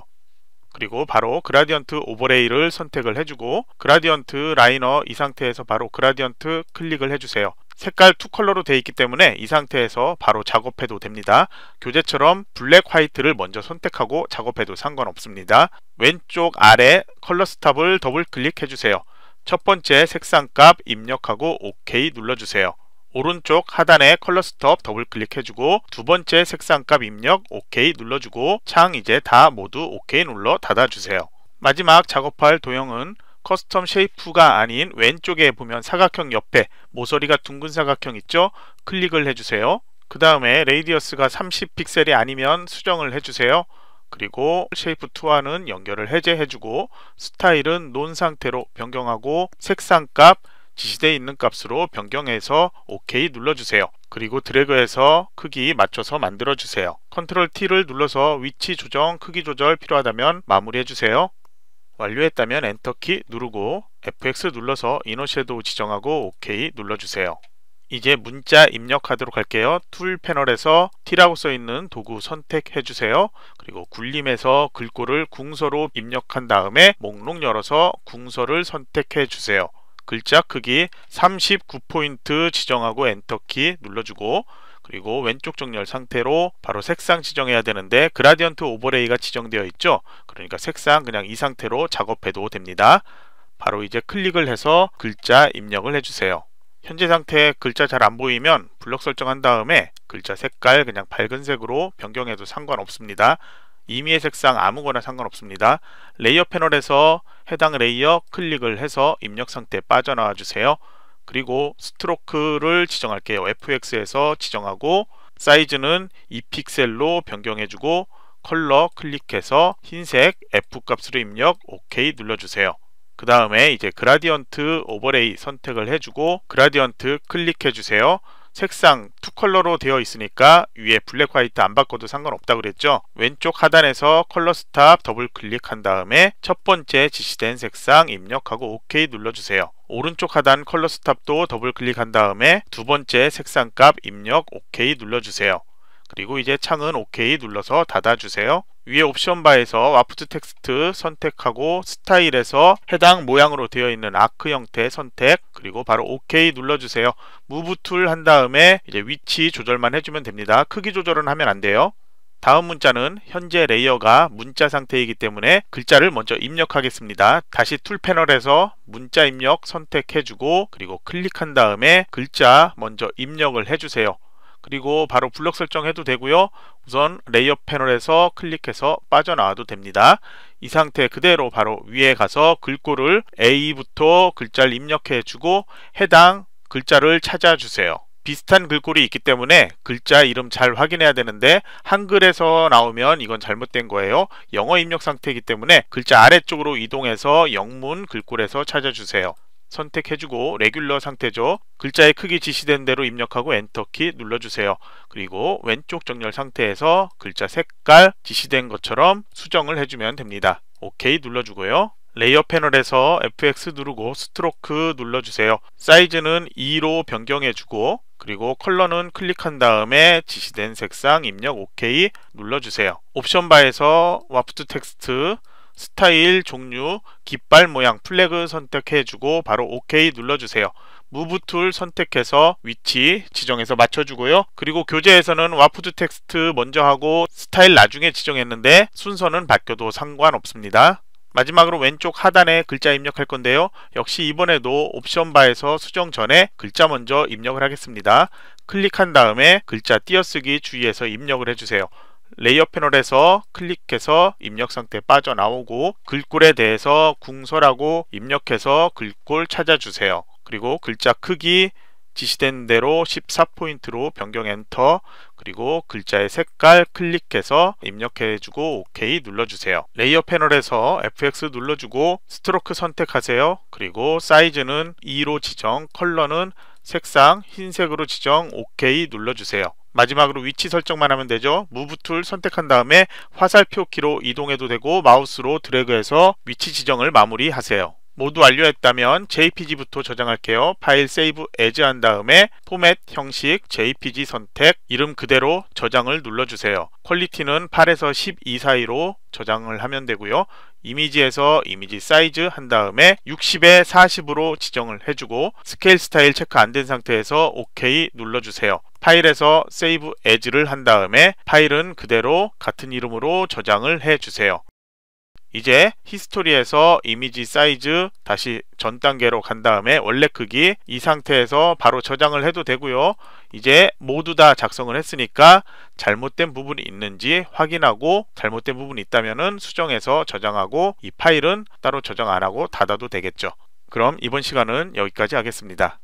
그리고 바로 그라디언트 오버레이를 선택을 해주고 그라디언트 라이너 이 상태에서 바로 그라디언트 클릭을 해주세요. 색깔 투 컬러로 되어 있기 때문에 이 상태에서 바로 작업해도 됩니다. 교재처럼 블랙 화이트를 먼저 선택하고 작업해도 상관없습니다. 왼쪽 아래 컬러 스탑을 더블 클릭해 주세요. 첫 번째 색상 값 입력하고 OK 눌러주세요. 오른쪽 하단에 컬러 스톱 더블 클릭해주고 두 번째 색상값 입력 OK 눌러주고 창 이제 다 모두 OK 눌러 닫아주세요. 마지막 작업할 도형은 커스텀 쉐이프가 아닌 왼쪽에 보면 사각형 옆에 모서리가 둥근 사각형 있죠? 클릭을 해주세요. 그 다음에 레이디어스가 30픽셀이 아니면 수정을 해주세요. 그리고 쉐이프 투와는 연결을 해제해주고 스타일은 논 상태로 변경하고 색상 값 지시되어 있는 값으로 변경해서 OK 눌러주세요. 그리고 드래그해서 크기 맞춰서 만들어주세요. 컨트롤 T를 눌러서 위치 조정, 크기 조절 필요하다면 마무리해주세요. 완료했다면 엔터키 누르고 FX 눌러서 이노섀도우 지정하고 OK 눌러주세요. 이제 문자 입력하도록 할게요. 툴 패널에서 T라고 써있는 도구 선택해주세요. 그리고 굴림에서 글꼴을 궁서로 입력한 다음에 목록 열어서 궁서를 선택해주세요. 글자 크기 39포인트 지정하고 엔터키 눌러주고 그리고 왼쪽 정렬 상태로 바로 색상 지정해야 되는데 그라디언트 오버레이가 지정되어 있죠 그러니까 색상 그냥 이 상태로 작업해도 됩니다 바로 이제 클릭을 해서 글자 입력을 해주세요 현재 상태 글자 잘 안 보이면 블럭 설정한 다음에 글자 색깔 그냥 밝은색으로 변경해도 상관없습니다 임의의 색상 아무거나 상관없습니다 레이어 패널에서 해당 레이어 클릭을 해서 입력 상태 빠져나와 주세요 그리고 스트로크를 지정할게요. fx에서 지정하고 사이즈는 2픽셀로 변경해주고 컬러 클릭해서 흰색 F값으로 입력 OK 눌러주세요. 그 다음에 이제 그라디언트 오버레이 선택을 해주고 그라디언트 클릭해주세요. 색상 투 컬러로 되어 있으니까 위에 블랙 화이트 안 바꿔도 상관없다 그랬죠 왼쪽 하단에서 컬러 스탑 더블 클릭한 다음에 첫 번째 지시된 색상 입력하고 OK 눌러주세요 오른쪽 하단 컬러 스탑도 더블 클릭한 다음에 두 번째 색상 값 입력 OK 눌러주세요 그리고 이제 창은 OK 눌러서 닫아주세요. 위에 옵션 바에서 와프트 텍스트 선택하고 스타일에서 해당 모양으로 되어 있는 아크 형태 선택 그리고 바로 OK 눌러주세요. 무브 툴한 다음에 이제 위치 조절만 해주면 됩니다. 크기 조절은 하면 안 돼요. 다음 문자는 현재 레이어가 문자 상태이기 때문에 글자를 먼저 입력하겠습니다. 다시 툴 패널에서 문자 입력 선택해주고 그리고 클릭한 다음에 글자 먼저 입력을 해주세요. 그리고 바로 블럭 설정해도 되고요. 우선 레이어 패널에서 클릭해서 빠져나와도 됩니다. 이 상태 그대로 바로 위에 가서 글꼴을 A부터 글자를 입력해 주고 해당 글자를 찾아주세요. 비슷한 글꼴이 있기 때문에 글자 이름 잘 확인해야 되는데 한글에서 나오면 이건 잘못된 거예요. 영어 입력 상태이기 때문에 글자 아래쪽으로 이동해서 영문 글꼴에서 찾아주세요. 선택해주고 레귤러 상태죠. 글자의 크기 지시된 대로 입력하고 엔터키 눌러주세요. 그리고 왼쪽 정렬 상태에서 글자 색깔 지시된 것처럼 수정을 해주면 됩니다. OK 눌러주고요. 레이어 패널에서 FX 누르고 스트로크 눌러주세요. 사이즈는 2로 변경해주고 그리고 컬러는 클릭한 다음에 지시된 색상 입력 OK 눌러주세요. 옵션 바에서 와프트 텍스트 스타일, 종류, 깃발 모양, 플래그 선택해주고 바로 OK 눌러주세요. 무브 툴 선택해서 위치 지정해서 맞춰주고요. 그리고 교재에서는 와프드 텍스트 먼저 하고 스타일 나중에 지정했는데 순서는 바뀌어도 상관없습니다. 마지막으로 왼쪽 하단에 글자 입력할 건데요. 역시 이번에도 옵션 바에서 수정 전에 글자 먼저 입력을 하겠습니다. 클릭한 다음에 글자 띄어쓰기 주의해서 입력을 해주세요. 레이어 패널에서 클릭해서 입력 상태 빠져나오고 글꼴에 대해서 궁서라고 입력해서 글꼴 찾아주세요. 그리고 글자 크기 지시된 대로 14포인트로 변경 엔터 그리고 글자의 색깔 클릭해서 입력해주고 OK 눌러주세요. 레이어 패널에서 FX 눌러주고 스트로크 선택하세요. 그리고 사이즈는 2로 지정, 컬러는 색상 흰색으로 지정 OK 눌러주세요. 마지막으로 위치 설정만 하면 되죠. 무브 툴 선택한 다음에 화살표 키로 이동해도 되고 마우스로 드래그해서 위치 지정을 마무리하세요. 모두 완료했다면 jpg부터 저장할게요. 파일 세이브 as 한 다음에 포맷 형식 jpg 선택 이름 그대로 저장을 눌러주세요. 퀄리티는 8에서 12 사이로 저장을 하면 되고요. 이미지에서 이미지 사이즈 한 다음에 60에 40으로 지정을 해주고 스케일 스타일 체크 안 된 상태에서 OK 눌러주세요. 파일에서 세이브 as를 한 다음에 파일은 그대로 같은 이름으로 저장을 해주세요. 이제 히스토리에서 이미지 사이즈 다시 전 단계로 간 다음에 원래 크기 이 상태에서 바로 저장을 해도 되고요. 이제 모두 다 작성을 했으니까 잘못된 부분이 있는지 확인하고 잘못된 부분이 있다면 수정해서 저장하고 이 파일은 따로 저장 안하고 닫아도 되겠죠. 그럼 이번 시간은 여기까지 하겠습니다.